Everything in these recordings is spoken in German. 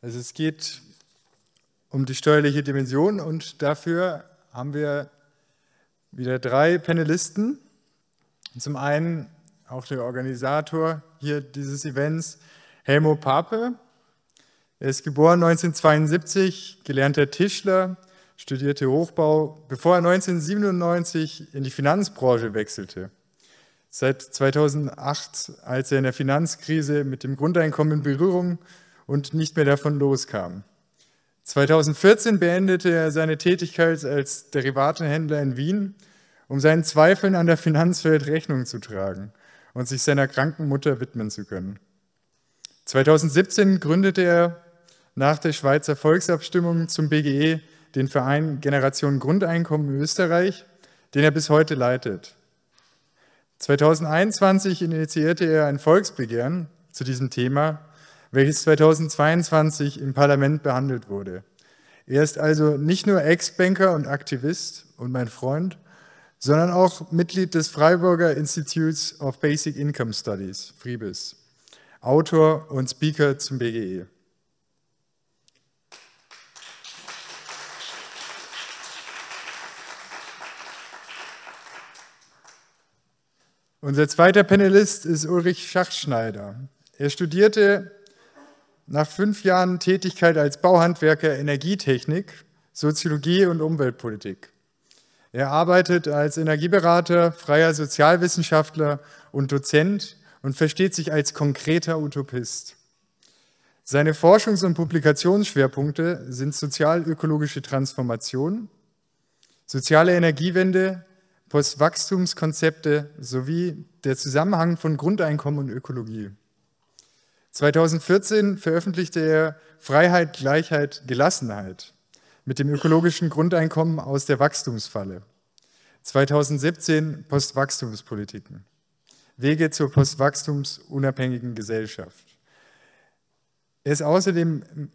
Also es geht um die steuerliche Dimension und dafür haben wir wieder drei Panelisten. Zum einen auch der Organisator hier dieses Events, Helmo Pape. Er ist geboren 1972, gelernter Tischler, studierte Hochbau, bevor er 1997 in die Finanzbranche wechselte. Seit 2008, als er in der Finanzkrise mit dem Grundeinkommen in Berührung und nicht mehr davon loskam. 2014 beendete er seine Tätigkeit als Derivatehändler in Wien, um seinen Zweifeln an der Finanzwelt Rechnung zu tragen und sich seiner kranken Mutter widmen zu können. 2017 gründete er nach der Schweizer Volksabstimmung zum BGE den Verein Generation Grundeinkommen Österreich, den er bis heute leitet. 2021 initiierte er ein Volksbegehren zu diesem Thema welches 2022 im Parlament behandelt wurde. Er ist also nicht nur Ex-Banker und Aktivist und mein Freund, sondern auch Mitglied des Freiburger Institutes of Basic Income Studies, FRIBIS, Autor und Speaker zum BGE. Unser zweiter Panelist ist Ulrich Schachschneider. Er studierte nach fünf Jahren Tätigkeit als Bauhandwerker Energietechnik, Soziologie und Umweltpolitik. Er arbeitet als Energieberater, freier Sozialwissenschaftler und Dozent und versteht sich als konkreter Utopist. Seine Forschungs- und Publikationsschwerpunkte sind sozialökologische Transformation, soziale Energiewende, Postwachstumskonzepte sowie der Zusammenhang von Grundeinkommen und Ökologie. 2014 veröffentlichte er Freiheit, Gleichheit, Gelassenheit mit dem ökologischen Grundeinkommen aus der Wachstumsfalle. 2017 Postwachstumspolitiken. Wege zur postwachstumsunabhängigen Gesellschaft. Er ist außerdem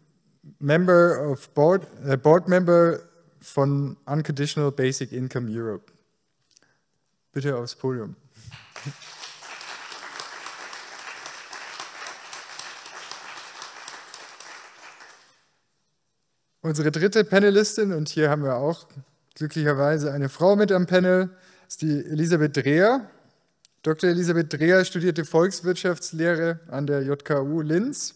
Member of Board, äh Board Member von Unconditional Basic Income Europe. Bitte aufs Podium. Unsere dritte Panelistin, und hier haben wir auch glücklicherweise eine Frau mit am Panel, ist die Elisabeth Dreher. Dr. Elisabeth Dreher studierte Volkswirtschaftslehre an der JKU Linz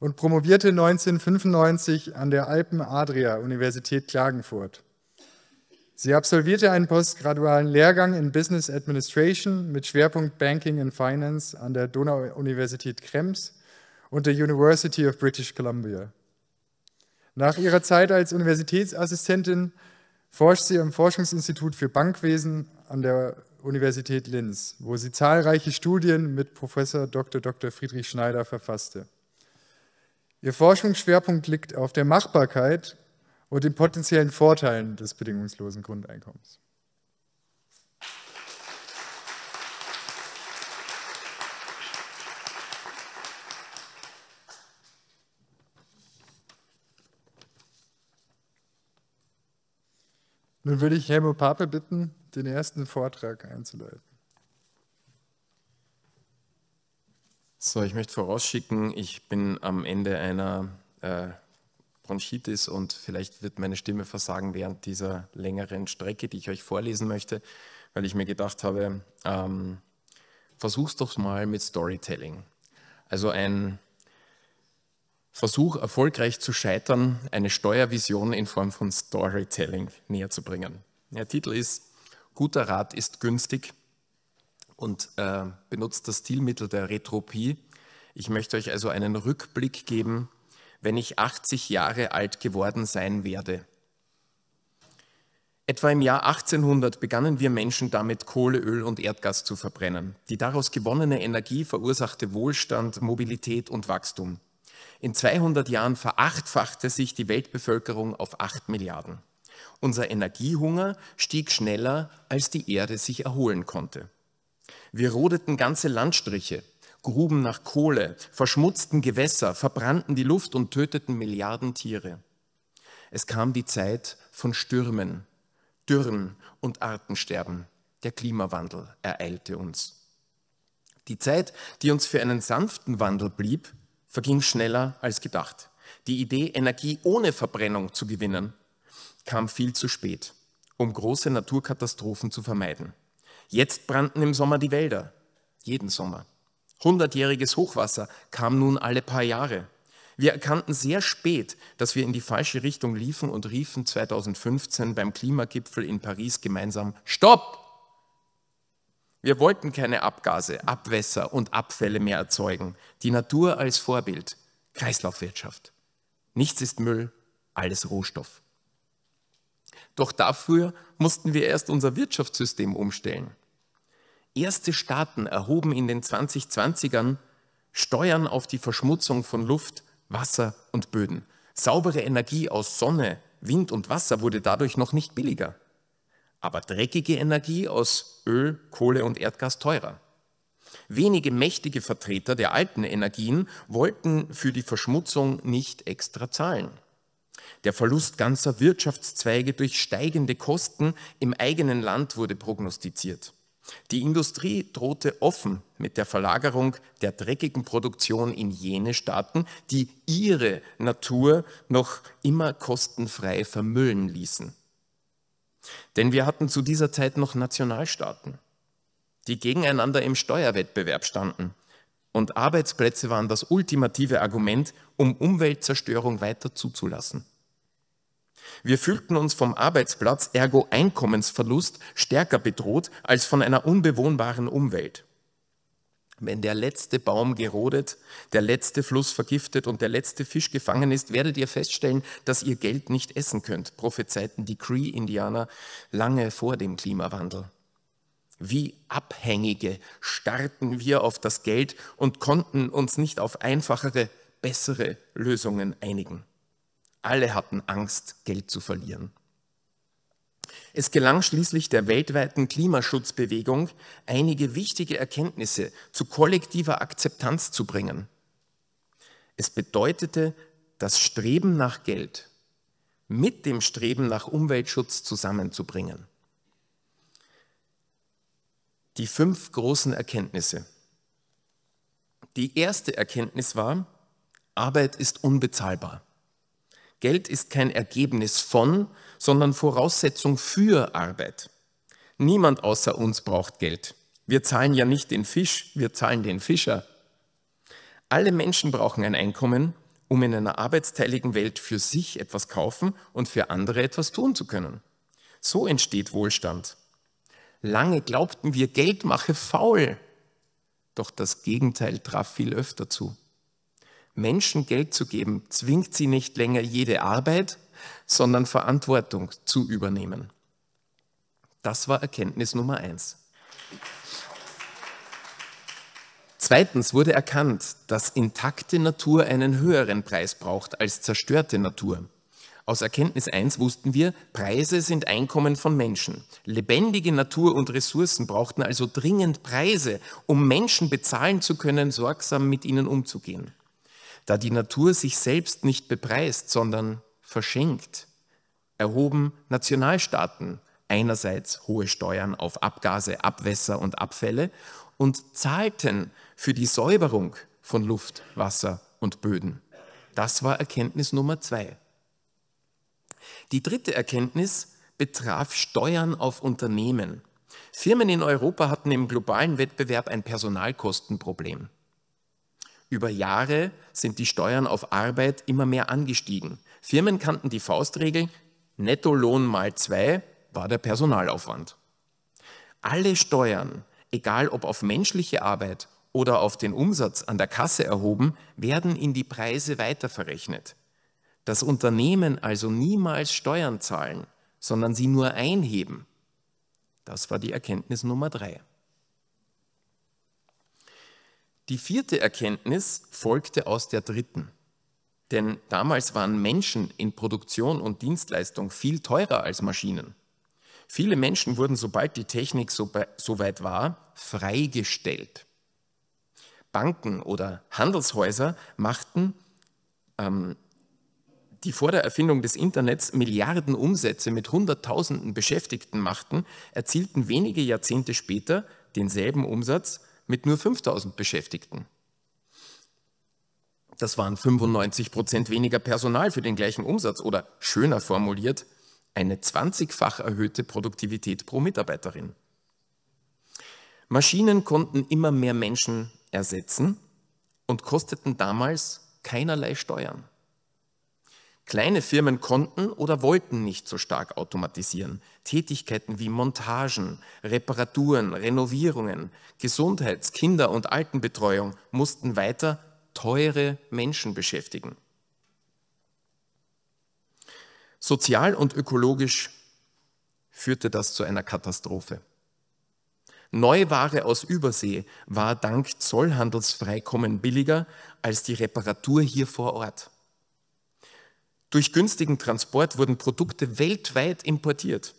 und promovierte 1995 an der Alpen-Adria-Universität Klagenfurt. Sie absolvierte einen postgradualen Lehrgang in Business Administration mit Schwerpunkt Banking and Finance an der Donau-Universität Krems und der University of British Columbia. Nach ihrer Zeit als Universitätsassistentin forscht sie im Forschungsinstitut für Bankwesen an der Universität Linz, wo sie zahlreiche Studien mit Professor Dr. Dr. Friedrich Schneider verfasste. Ihr Forschungsschwerpunkt liegt auf der Machbarkeit und den potenziellen Vorteilen des bedingungslosen Grundeinkommens. Nun würde ich Helmut Pape bitten, den ersten Vortrag einzuleiten. So, ich möchte vorausschicken, ich bin am Ende einer äh, Bronchitis und vielleicht wird meine Stimme versagen während dieser längeren Strecke, die ich euch vorlesen möchte, weil ich mir gedacht habe, ähm, versuch's doch mal mit Storytelling. Also ein Versuch, erfolgreich zu scheitern, eine Steuervision in Form von Storytelling näher zu bringen. Der Titel ist Guter Rat ist günstig und äh, benutzt das Stilmittel der Retropie. Ich möchte euch also einen Rückblick geben, wenn ich 80 Jahre alt geworden sein werde. Etwa im Jahr 1800 begannen wir Menschen damit, Kohle, Öl und Erdgas zu verbrennen. Die daraus gewonnene Energie verursachte Wohlstand, Mobilität und Wachstum. In 200 Jahren verachtfachte sich die Weltbevölkerung auf 8 Milliarden. Unser Energiehunger stieg schneller, als die Erde sich erholen konnte. Wir rodeten ganze Landstriche, gruben nach Kohle, verschmutzten Gewässer, verbrannten die Luft und töteten Milliarden Tiere. Es kam die Zeit von Stürmen, Dürren und Artensterben. Der Klimawandel ereilte uns. Die Zeit, die uns für einen sanften Wandel blieb, verging schneller als gedacht. Die Idee, Energie ohne Verbrennung zu gewinnen, kam viel zu spät, um große Naturkatastrophen zu vermeiden. Jetzt brannten im Sommer die Wälder, jeden Sommer. Hundertjähriges Hochwasser kam nun alle paar Jahre. Wir erkannten sehr spät, dass wir in die falsche Richtung liefen und riefen 2015 beim Klimagipfel in Paris gemeinsam Stopp! Wir wollten keine Abgase, Abwässer und Abfälle mehr erzeugen. Die Natur als Vorbild. Kreislaufwirtschaft. Nichts ist Müll, alles Rohstoff. Doch dafür mussten wir erst unser Wirtschaftssystem umstellen. Erste Staaten erhoben in den 2020ern Steuern auf die Verschmutzung von Luft, Wasser und Böden. Saubere Energie aus Sonne, Wind und Wasser wurde dadurch noch nicht billiger aber dreckige Energie aus Öl, Kohle und Erdgas teurer. Wenige mächtige Vertreter der alten Energien wollten für die Verschmutzung nicht extra zahlen. Der Verlust ganzer Wirtschaftszweige durch steigende Kosten im eigenen Land wurde prognostiziert. Die Industrie drohte offen mit der Verlagerung der dreckigen Produktion in jene Staaten, die ihre Natur noch immer kostenfrei vermüllen ließen. Denn wir hatten zu dieser Zeit noch Nationalstaaten, die gegeneinander im Steuerwettbewerb standen. Und Arbeitsplätze waren das ultimative Argument, um Umweltzerstörung weiter zuzulassen. Wir fühlten uns vom Arbeitsplatz, ergo Einkommensverlust, stärker bedroht als von einer unbewohnbaren Umwelt. Wenn der letzte Baum gerodet, der letzte Fluss vergiftet und der letzte Fisch gefangen ist, werdet ihr feststellen, dass ihr Geld nicht essen könnt, prophezeiten die Cree-Indianer lange vor dem Klimawandel. Wie Abhängige starrten wir auf das Geld und konnten uns nicht auf einfachere, bessere Lösungen einigen. Alle hatten Angst, Geld zu verlieren. Es gelang schließlich der weltweiten Klimaschutzbewegung, einige wichtige Erkenntnisse zu kollektiver Akzeptanz zu bringen. Es bedeutete, das Streben nach Geld mit dem Streben nach Umweltschutz zusammenzubringen. Die fünf großen Erkenntnisse. Die erste Erkenntnis war, Arbeit ist unbezahlbar. Geld ist kein Ergebnis von, sondern Voraussetzung für Arbeit. Niemand außer uns braucht Geld. Wir zahlen ja nicht den Fisch, wir zahlen den Fischer. Alle Menschen brauchen ein Einkommen, um in einer arbeitsteiligen Welt für sich etwas kaufen und für andere etwas tun zu können. So entsteht Wohlstand. Lange glaubten wir, Geld mache faul. Doch das Gegenteil traf viel öfter zu. Menschen Geld zu geben, zwingt sie nicht länger jede Arbeit, sondern Verantwortung zu übernehmen. Das war Erkenntnis Nummer eins. Zweitens wurde erkannt, dass intakte Natur einen höheren Preis braucht als zerstörte Natur. Aus Erkenntnis 1 wussten wir, Preise sind Einkommen von Menschen. Lebendige Natur und Ressourcen brauchten also dringend Preise, um Menschen bezahlen zu können, sorgsam mit ihnen umzugehen da die Natur sich selbst nicht bepreist, sondern verschenkt, erhoben Nationalstaaten einerseits hohe Steuern auf Abgase, Abwässer und Abfälle und zahlten für die Säuberung von Luft, Wasser und Böden. Das war Erkenntnis Nummer zwei. Die dritte Erkenntnis betraf Steuern auf Unternehmen. Firmen in Europa hatten im globalen Wettbewerb ein Personalkostenproblem. Über Jahre sind die Steuern auf Arbeit immer mehr angestiegen. Firmen kannten die Faustregel, Nettolohn mal zwei war der Personalaufwand. Alle Steuern, egal ob auf menschliche Arbeit oder auf den Umsatz an der Kasse erhoben, werden in die Preise weiterverrechnet. Dass Unternehmen also niemals Steuern zahlen, sondern sie nur einheben, das war die Erkenntnis Nummer drei. Die vierte Erkenntnis folgte aus der dritten. Denn damals waren Menschen in Produktion und Dienstleistung viel teurer als Maschinen. Viele Menschen wurden, sobald die Technik soweit war, freigestellt. Banken oder Handelshäuser machten, ähm, die vor der Erfindung des Internets Milliarden Umsätze mit Hunderttausenden Beschäftigten machten, erzielten wenige Jahrzehnte später denselben Umsatz mit nur 5000 Beschäftigten. Das waren 95 Prozent weniger Personal für den gleichen Umsatz oder schöner formuliert, eine 20-fach erhöhte Produktivität pro Mitarbeiterin. Maschinen konnten immer mehr Menschen ersetzen und kosteten damals keinerlei Steuern. Kleine Firmen konnten oder wollten nicht so stark automatisieren. Tätigkeiten wie Montagen, Reparaturen, Renovierungen, Gesundheits-, Kinder- und Altenbetreuung mussten weiter teure Menschen beschäftigen. Sozial und ökologisch führte das zu einer Katastrophe. Neuware aus Übersee war dank Zollhandelsfreikommen billiger als die Reparatur hier vor Ort. Durch günstigen Transport wurden Produkte weltweit importiert.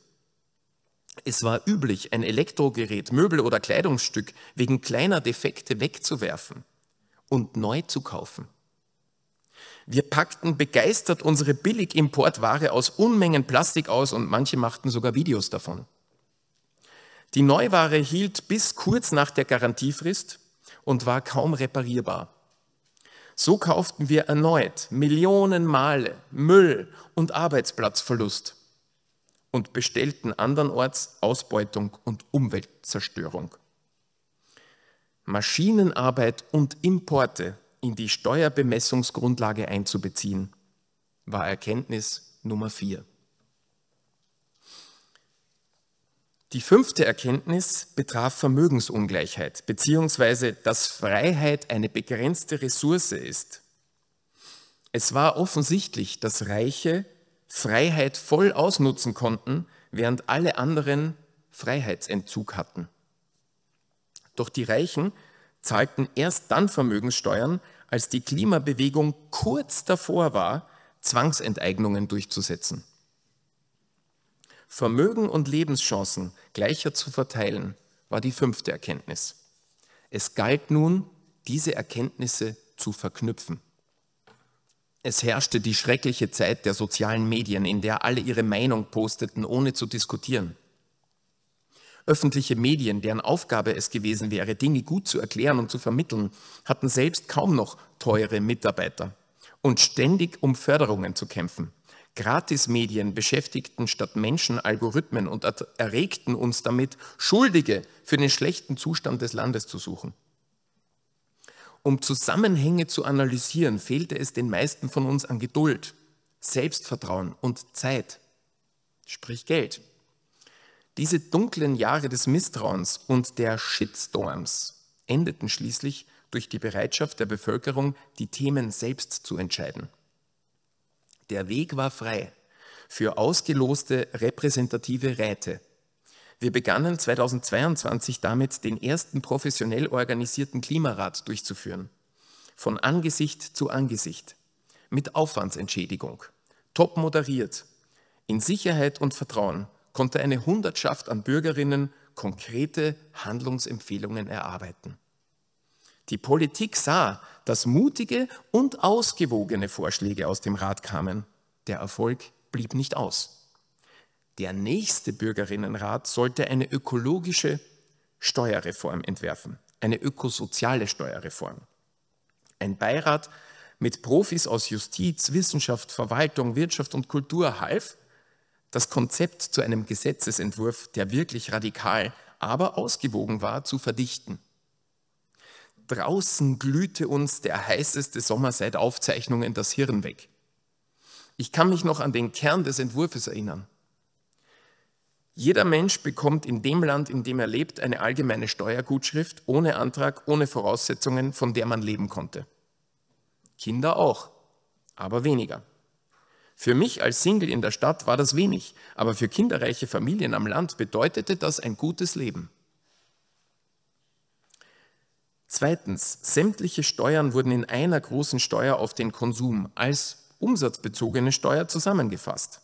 Es war üblich, ein Elektrogerät, Möbel oder Kleidungsstück wegen kleiner Defekte wegzuwerfen und neu zu kaufen. Wir packten begeistert unsere Billigimportware aus Unmengen Plastik aus und manche machten sogar Videos davon. Die Neuware hielt bis kurz nach der Garantiefrist und war kaum reparierbar. So kauften wir erneut Millionen Male Müll und Arbeitsplatzverlust und bestellten andernorts Ausbeutung und Umweltzerstörung. Maschinenarbeit und Importe in die Steuerbemessungsgrundlage einzubeziehen, war Erkenntnis Nummer 4. Die fünfte Erkenntnis betraf Vermögensungleichheit, beziehungsweise dass Freiheit eine begrenzte Ressource ist. Es war offensichtlich, dass Reiche Freiheit voll ausnutzen konnten, während alle anderen Freiheitsentzug hatten. Doch die Reichen zahlten erst dann Vermögenssteuern, als die Klimabewegung kurz davor war, Zwangsenteignungen durchzusetzen. Vermögen und Lebenschancen gleicher zu verteilen, war die fünfte Erkenntnis. Es galt nun, diese Erkenntnisse zu verknüpfen. Es herrschte die schreckliche Zeit der sozialen Medien, in der alle ihre Meinung posteten, ohne zu diskutieren. Öffentliche Medien, deren Aufgabe es gewesen wäre, Dinge gut zu erklären und zu vermitteln, hatten selbst kaum noch teure Mitarbeiter und ständig um Förderungen zu kämpfen. Gratismedien beschäftigten statt Menschen Algorithmen und erregten uns damit, Schuldige für den schlechten Zustand des Landes zu suchen. Um Zusammenhänge zu analysieren, fehlte es den meisten von uns an Geduld, Selbstvertrauen und Zeit, sprich Geld. Diese dunklen Jahre des Misstrauens und der Shitstorms endeten schließlich durch die Bereitschaft der Bevölkerung, die Themen selbst zu entscheiden. Der Weg war frei für ausgeloste repräsentative Räte. Wir begannen 2022 damit, den ersten professionell organisierten Klimarat durchzuführen. Von Angesicht zu Angesicht. Mit Aufwandsentschädigung. Top moderiert. In Sicherheit und Vertrauen konnte eine Hundertschaft an Bürgerinnen konkrete Handlungsempfehlungen erarbeiten. Die Politik sah, dass mutige und ausgewogene Vorschläge aus dem Rat kamen. Der Erfolg blieb nicht aus. Der nächste Bürgerinnenrat sollte eine ökologische Steuerreform entwerfen, eine ökosoziale Steuerreform. Ein Beirat mit Profis aus Justiz, Wissenschaft, Verwaltung, Wirtschaft und Kultur half, das Konzept zu einem Gesetzesentwurf, der wirklich radikal, aber ausgewogen war, zu verdichten. Draußen glühte uns der heißeste Sommer seit Aufzeichnungen das Hirn weg. Ich kann mich noch an den Kern des Entwurfs erinnern. Jeder Mensch bekommt in dem Land, in dem er lebt, eine allgemeine Steuergutschrift ohne Antrag, ohne Voraussetzungen, von der man leben konnte. Kinder auch, aber weniger. Für mich als Single in der Stadt war das wenig, aber für kinderreiche Familien am Land bedeutete das ein gutes Leben. Zweitens, sämtliche Steuern wurden in einer großen Steuer auf den Konsum als umsatzbezogene Steuer zusammengefasst.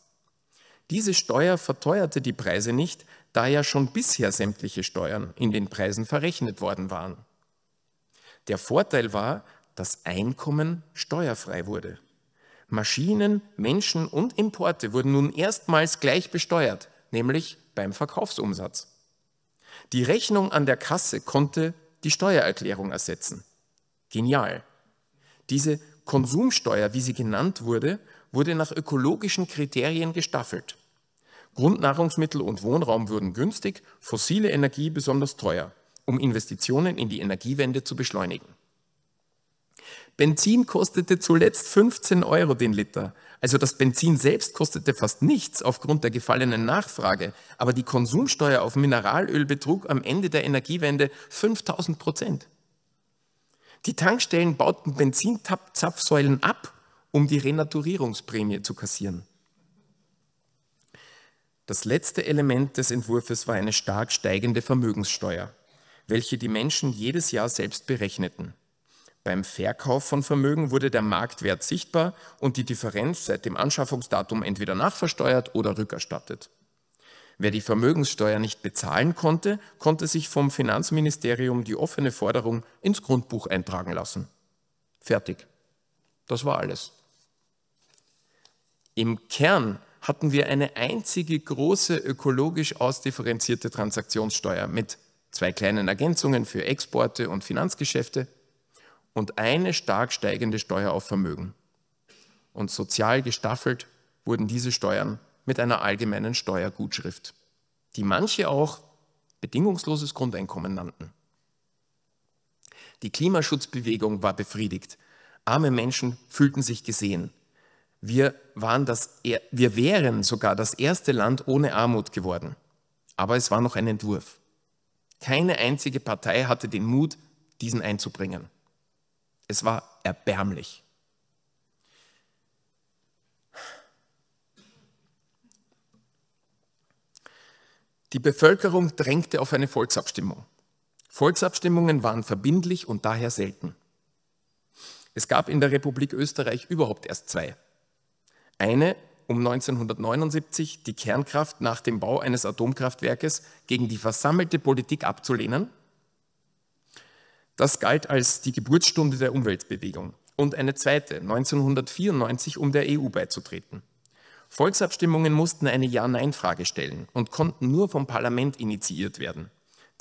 Diese Steuer verteuerte die Preise nicht, da ja schon bisher sämtliche Steuern in den Preisen verrechnet worden waren. Der Vorteil war, dass Einkommen steuerfrei wurde. Maschinen, Menschen und Importe wurden nun erstmals gleich besteuert, nämlich beim Verkaufsumsatz. Die Rechnung an der Kasse konnte die Steuererklärung ersetzen. Genial. Diese Konsumsteuer, wie sie genannt wurde, wurde nach ökologischen Kriterien gestaffelt. Grundnahrungsmittel und Wohnraum würden günstig, fossile Energie besonders teuer, um Investitionen in die Energiewende zu beschleunigen. Benzin kostete zuletzt 15 Euro den Liter. Also das Benzin selbst kostete fast nichts aufgrund der gefallenen Nachfrage, aber die Konsumsteuer auf Mineralöl betrug am Ende der Energiewende 5000 Prozent. Die Tankstellen bauten Benzinzapfsäulen ab, um die Renaturierungsprämie zu kassieren. Das letzte Element des Entwurfs war eine stark steigende Vermögenssteuer, welche die Menschen jedes Jahr selbst berechneten. Beim Verkauf von Vermögen wurde der Marktwert sichtbar und die Differenz seit dem Anschaffungsdatum entweder nachversteuert oder rückerstattet. Wer die Vermögenssteuer nicht bezahlen konnte, konnte sich vom Finanzministerium die offene Forderung ins Grundbuch eintragen lassen. Fertig. Das war alles. Im Kern hatten wir eine einzige große ökologisch ausdifferenzierte Transaktionssteuer mit zwei kleinen Ergänzungen für Exporte und Finanzgeschäfte und eine stark steigende Steuer auf Vermögen. Und sozial gestaffelt wurden diese Steuern mit einer allgemeinen Steuergutschrift, die manche auch bedingungsloses Grundeinkommen nannten. Die Klimaschutzbewegung war befriedigt. Arme Menschen fühlten sich gesehen. Wir, waren das, wir wären sogar das erste Land ohne Armut geworden. Aber es war noch ein Entwurf. Keine einzige Partei hatte den Mut, diesen einzubringen. Es war erbärmlich. Die Bevölkerung drängte auf eine Volksabstimmung. Volksabstimmungen waren verbindlich und daher selten. Es gab in der Republik Österreich überhaupt erst zwei. Eine um 1979, die Kernkraft nach dem Bau eines Atomkraftwerkes gegen die versammelte Politik abzulehnen das galt als die Geburtsstunde der Umweltbewegung und eine zweite, 1994, um der EU beizutreten. Volksabstimmungen mussten eine Ja-Nein-Frage stellen und konnten nur vom Parlament initiiert werden.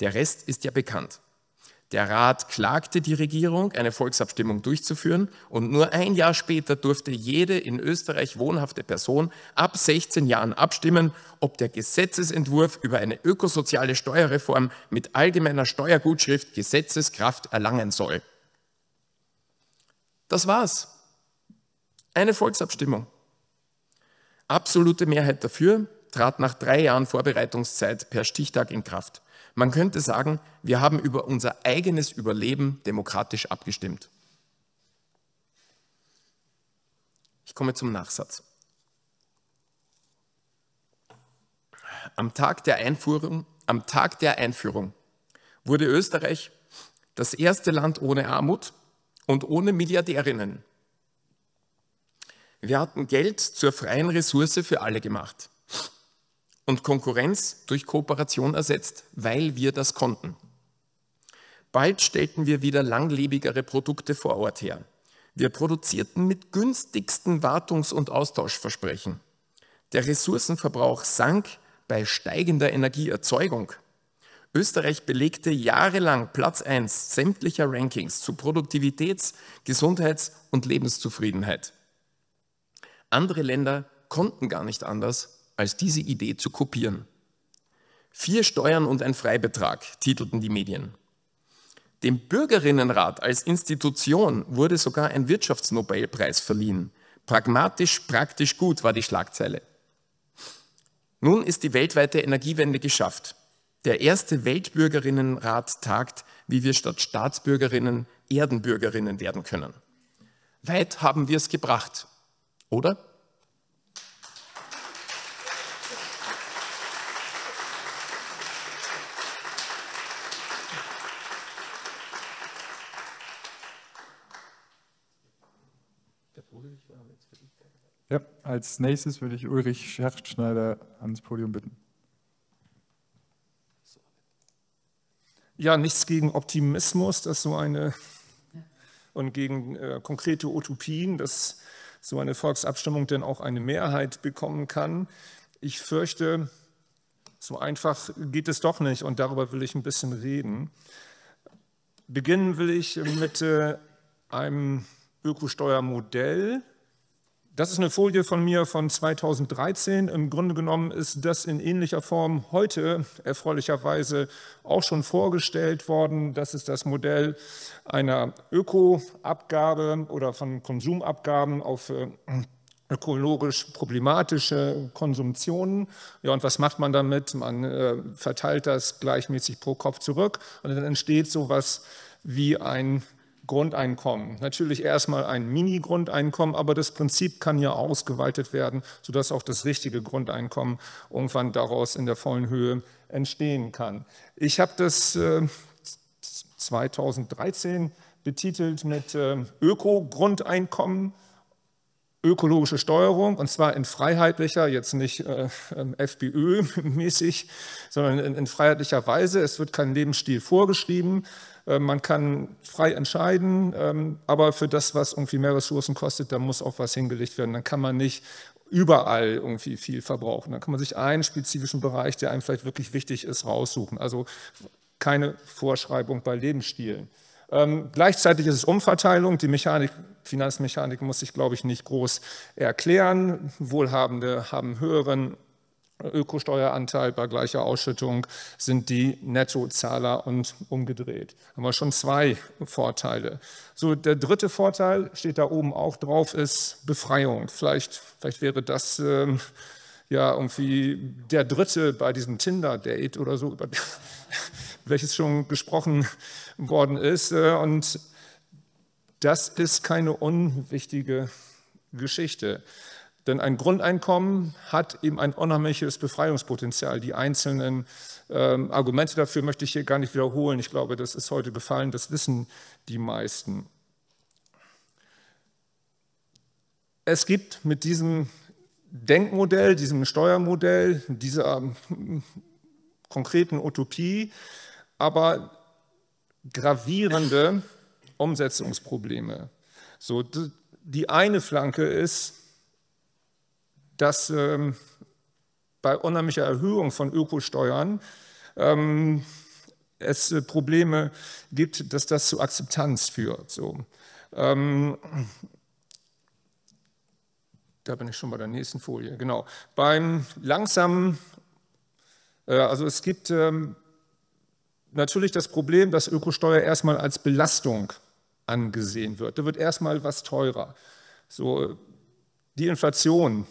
Der Rest ist ja bekannt. Der Rat klagte die Regierung, eine Volksabstimmung durchzuführen und nur ein Jahr später durfte jede in Österreich wohnhafte Person ab 16 Jahren abstimmen, ob der Gesetzesentwurf über eine ökosoziale Steuerreform mit allgemeiner Steuergutschrift Gesetzeskraft erlangen soll. Das war's. Eine Volksabstimmung. Absolute Mehrheit dafür trat nach drei Jahren Vorbereitungszeit per Stichtag in Kraft. Man könnte sagen, wir haben über unser eigenes Überleben demokratisch abgestimmt. Ich komme zum Nachsatz. Am Tag der Einführung, am Tag der Einführung wurde Österreich das erste Land ohne Armut und ohne Milliardärinnen. Wir hatten Geld zur freien Ressource für alle gemacht und Konkurrenz durch Kooperation ersetzt, weil wir das konnten. Bald stellten wir wieder langlebigere Produkte vor Ort her. Wir produzierten mit günstigsten Wartungs- und Austauschversprechen. Der Ressourcenverbrauch sank bei steigender Energieerzeugung. Österreich belegte jahrelang Platz 1 sämtlicher Rankings zu Produktivitäts-, Gesundheits- und Lebenszufriedenheit. Andere Länder konnten gar nicht anders als diese Idee zu kopieren. Vier Steuern und ein Freibetrag titelten die Medien. Dem Bürgerinnenrat als Institution wurde sogar ein Wirtschaftsnobelpreis verliehen. Pragmatisch, praktisch gut war die Schlagzeile. Nun ist die weltweite Energiewende geschafft. Der erste Weltbürgerinnenrat tagt, wie wir statt Staatsbürgerinnen Erdenbürgerinnen werden können. Weit haben wir es gebracht, oder? Ulrich war, jetzt bin ich ja, als nächstes würde ich Ulrich Schertschneider ans Podium bitten. Ja, nichts gegen Optimismus, dass so eine und gegen äh, konkrete Utopien, dass so eine Volksabstimmung denn auch eine Mehrheit bekommen kann. Ich fürchte, so einfach geht es doch nicht und darüber will ich ein bisschen reden. Beginnen will ich mit äh, einem Ökosteuermodell. Das ist eine Folie von mir von 2013. Im Grunde genommen ist das in ähnlicher Form heute erfreulicherweise auch schon vorgestellt worden. Das ist das Modell einer Ökoabgabe oder von Konsumabgaben auf äh, ökologisch problematische Konsumtionen. Ja, und was macht man damit? Man äh, verteilt das gleichmäßig pro Kopf zurück und dann entsteht sowas wie ein Grundeinkommen. Natürlich erstmal ein Mini-Grundeinkommen, aber das Prinzip kann ja ausgeweitet werden, sodass auch das richtige Grundeinkommen irgendwann daraus in der vollen Höhe entstehen kann. Ich habe das äh, 2013 betitelt mit äh, Öko-Grundeinkommen ökologische Steuerung, und zwar in freiheitlicher, jetzt nicht äh, ähm, FPÖ-mäßig, sondern in, in, freiheitlicher Weise. Es wird kein Lebensstil vorgeschrieben. Äh, man kann frei entscheiden, ähm, aber für das, was irgendwie mehr Ressourcen kostet, da muss auch was hingelegt werden. Dann kann man nicht überall irgendwie viel verbrauchen. Dann kann man sich einen spezifischen Bereich, der einem vielleicht wirklich wichtig ist, raussuchen. Also keine Vorschreibung bei Lebensstilen. Ähm, gleichzeitig ist es Umverteilung. Die Mechanik, Finanzmechanik muss ich, glaube ich, nicht groß erklären. Wohlhabende haben höheren Ökosteueranteil bei gleicher Ausschüttung sind die Nettozahler und umgedreht. Haben wir schon zwei Vorteile. So, der dritte Vorteil steht da oben auch drauf, ist Befreiung. Vielleicht, vielleicht wäre das ähm, ja irgendwie der dritte bei diesem Tinder-Date oder so, über welches schon gesprochen worden ist. Äh, und das ist keine unwichtige Geschichte. Denn ein Grundeinkommen hat eben ein unheimliches Befreiungspotenzial. Die einzelnen ähm, Argumente dafür möchte ich hier gar nicht wiederholen. Ich glaube, das ist heute gefallen, das wissen die meisten. Es gibt mit diesem Denkmodell, diesem Steuermodell, dieser ähm, konkreten Utopie, aber gravierende Umsetzungsprobleme. So, die eine Flanke ist, dass ähm, bei unheimlicher Erhöhung von Ökosteuern ähm, es äh, Probleme gibt, dass das zu Akzeptanz führt. So. Ähm, da bin ich schon bei der nächsten Folie, genau. Beim langsamen, äh, also es gibt ähm, natürlich das Problem, dass Ökosteuer erstmal als Belastung angesehen wird. Da wird erstmal was teurer. So, die Inflation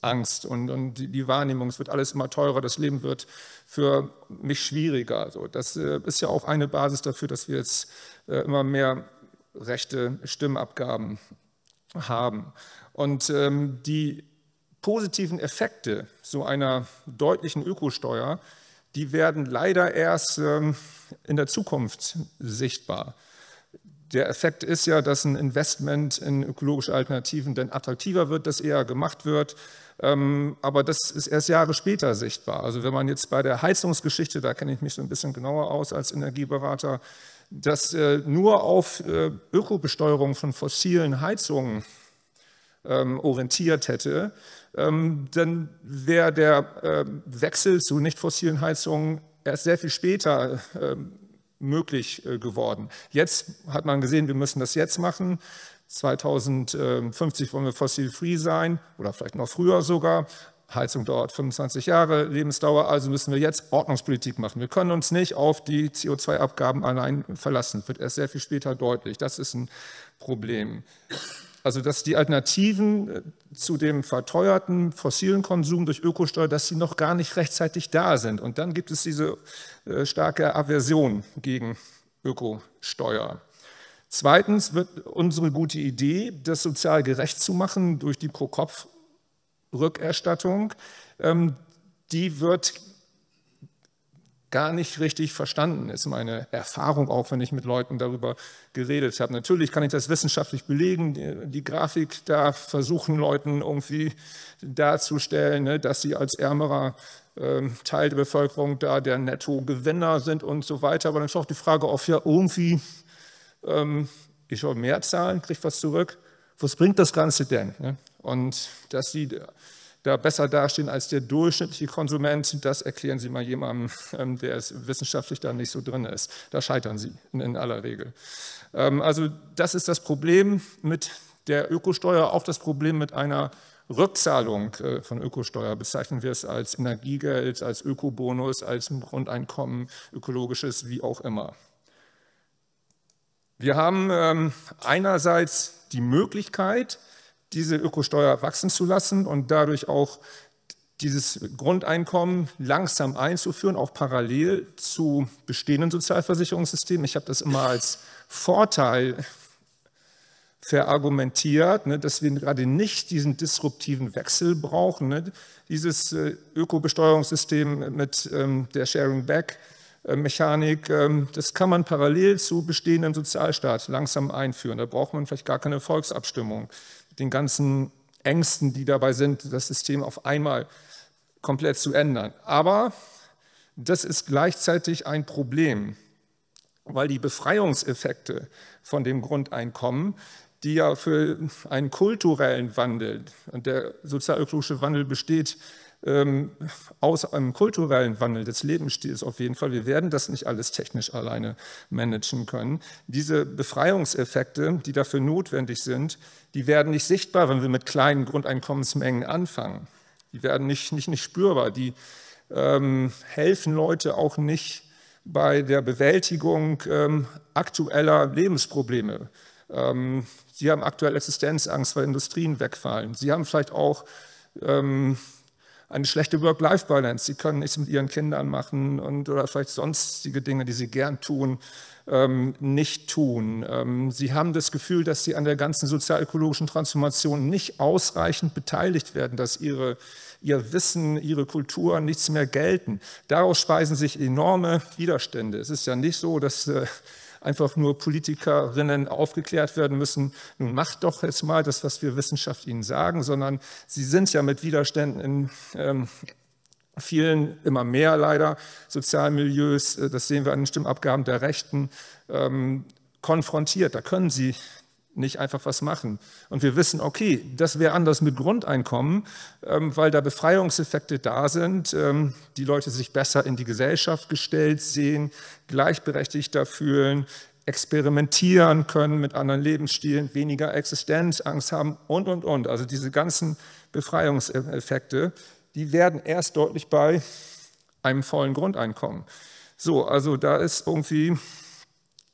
Angst und, und die Wahrnehmung, es wird alles immer teurer, das Leben wird für mich schwieriger. Also das äh, ist ja auch eine Basis dafür, dass wir jetzt äh, immer mehr rechte Stimmabgaben haben. Und ähm, die positiven Effekte so einer deutlichen Ökosteuer, die werden leider erst ähm, in der Zukunft sichtbar der Effekt ist ja, dass ein Investment in ökologische Alternativen dann attraktiver wird, dass eher gemacht wird. Ähm, aber das ist erst Jahre später sichtbar. Also wenn man jetzt bei der Heizungsgeschichte, da kenne ich mich so ein bisschen genauer aus als Energieberater, dass äh, nur auf äh, Ökobesteuerung von fossilen Heizungen ähm, orientiert hätte, ähm, dann wäre der äh, Wechsel zu nicht fossilen Heizungen erst sehr viel später möglich äh, geworden. Jetzt hat man gesehen, wir müssen das jetzt machen. 2050 wollen wir fossilfrei sein oder vielleicht noch früher sogar. Heizung dauert 25 Jahre Lebensdauer, also müssen wir jetzt Ordnungspolitik machen. Wir können uns nicht auf die CO2-Abgaben allein verlassen. Das wird erst sehr viel später deutlich. Das ist ein Problem. Also dass die Alternativen äh, zu dem verteuerten fossilen Konsum durch Ökosteuer, dass sie noch gar nicht rechtzeitig da sind. Und dann gibt es diese äh, starke Aversion gegen Ökosteuer. Zweitens wird unsere gute Idee, das sozial gerecht zu machen durch die Pro-Kopf-Rückerstattung, ähm, die wird gar nicht richtig verstanden. Ist meine Erfahrung auch, wenn ich mit Leuten darüber geredet habe. Natürlich kann ich das wissenschaftlich belegen. Die, Grafik da versuchen Leuten irgendwie darzustellen, ne, dass sie als ärmerer ähm, Teil der Bevölkerung da der Nettogewinner sind und so weiter. Aber dann ist auch die Frage auf, ja, irgendwie, ähm, ich habe mehr Zahlen, kriege was zurück. Was bringt das Ganze denn? Ne? Und dass sie da besser dastehen als der durchschnittliche Konsument, das erklären Sie mal jemandem, ähm, der es wissenschaftlich da nicht so drin ist. Da scheitern Sie in aller Regel. Ähm, also das ist das Problem mit der Ökosteuer, auch das Problem mit einer Rückzahlung äh, von Ökosteuer bezeichnen wir es als Energiegeld, als Ökobonus, als Grundeinkommen, ökologisches, wie auch immer. Wir haben ähm, einerseits die Möglichkeit, diese Ökosteuer wachsen zu lassen und dadurch auch dieses Grundeinkommen langsam einzuführen, auch parallel zu bestehenden Sozialversicherungssystemen. Ich habe das immer als Vorteil verargumentiert, ne, dass wir gerade nicht diesen disruptiven Wechsel brauchen. Ne. Dieses äh, Ökobesteuerungssystem mit ähm, der Sharing-Back-Mechanik, äh, ähm, das kann man parallel zu bestehendem Sozialstaat langsam einführen. Da braucht man vielleicht gar keine Volksabstimmung den ganzen Ängsten, die dabei sind, das System auf einmal komplett zu ändern. Aber das ist gleichzeitig ein Problem, weil die Befreiungseffekte von dem Grundeinkommen, die ja für einen kulturellen Wandel, und der sozialökologische Wandel besteht ähm, aus einem kulturellen Wandel des Lebensstils auf jeden Fall. Wir werden das nicht alles technisch alleine managen können. Diese Befreiungseffekte, die dafür notwendig sind, die werden nicht sichtbar, wenn wir mit kleinen Grundeinkommensmengen anfangen. Die werden nicht, nicht, nicht spürbar. Die ähm, helfen Leute auch nicht bei der Bewältigung ähm, aktueller Lebensprobleme. Ähm, sie haben aktuell Existenzangst, weil Industrien wegfallen. Sie haben vielleicht auch ähm, eine schlechte Work-Life-Balance. Sie können nichts mit ihren Kindern machen und oder vielleicht sonstige Dinge, die sie gern tun, ähm, nicht tun. Ähm, sie haben das Gefühl, dass sie an der ganzen sozialökologischen Transformation nicht ausreichend beteiligt werden, dass ihre, ihr Wissen, ihre Kultur nichts mehr gelten. Daraus speisen sich enorme Widerstände. Es ist ja nicht so, dass äh, einfach nur Politikerinnen aufgeklärt werden müssen, nun macht doch jetzt mal das, was wir Wissenschaft ihnen sagen, sondern sie sind ja mit Widerständen in ähm, vielen, immer mehr leider, Sozialmilieus, äh, das sehen wir an den Stimmabgaben der Rechten, ähm, konfrontiert. Da können sie nicht einfach was machen. Und wir wissen, okay, das wäre anders mit Grundeinkommen, ähm, weil da Befreiungseffekte da sind, ähm, die Leute sich besser in die Gesellschaft gestellt sehen, gleichberechtigter fühlen, experimentieren können mit anderen Lebensstilen, weniger Existenzangst haben und, und, und. Also diese ganzen Befreiungseffekte, die werden erst deutlich bei einem vollen Grundeinkommen. So, also da ist irgendwie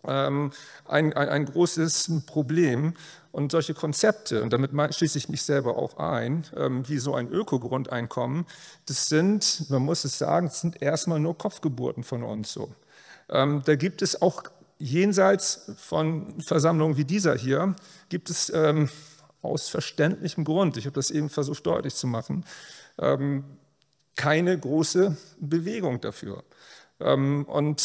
ähm, ein, ein, ein großes Problem. Und solche Konzepte, und damit schließe ich mich selber auch ein, ähm, wie so ein Ökogrundeinkommen, das sind, man muss es sagen, das sind erstmal nur Kopfgeburten von uns so. Ähm, da gibt es auch jenseits von Versammlungen wie dieser hier, gibt es ähm, aus verständlichem Grund, ich habe das eben versucht deutlich zu machen, ähm, keine große Bewegung dafür. Ähm, und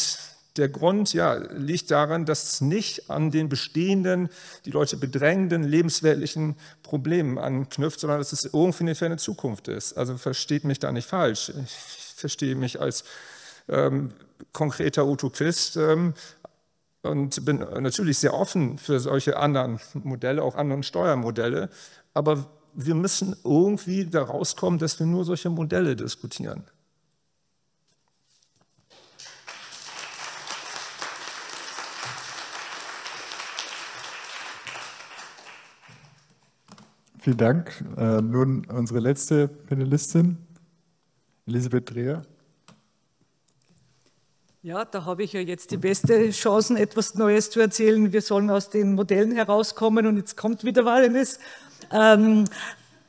der Grund ja, liegt daran, dass es nicht an den bestehenden, die Leute bedrängenden, lebensweltlichen Problemen anknüpft, sondern dass es irgendwie eine ferne Zukunft ist. Also versteht mich da nicht falsch. Ich verstehe mich als ähm, konkreter Utopist ähm, und bin natürlich sehr offen für solche anderen Modelle, auch anderen Steuermodelle. Aber wir müssen irgendwie da rauskommen, dass wir nur solche Modelle diskutieren. Vielen Dank. Äh, nun unsere letzte Panelistin, Elisabeth Dreher. Ja, da habe ich ja jetzt die beste Chance, etwas Neues zu erzählen. Wir sollen aus den Modellen herauskommen und jetzt kommt wieder Wallenes. Ähm,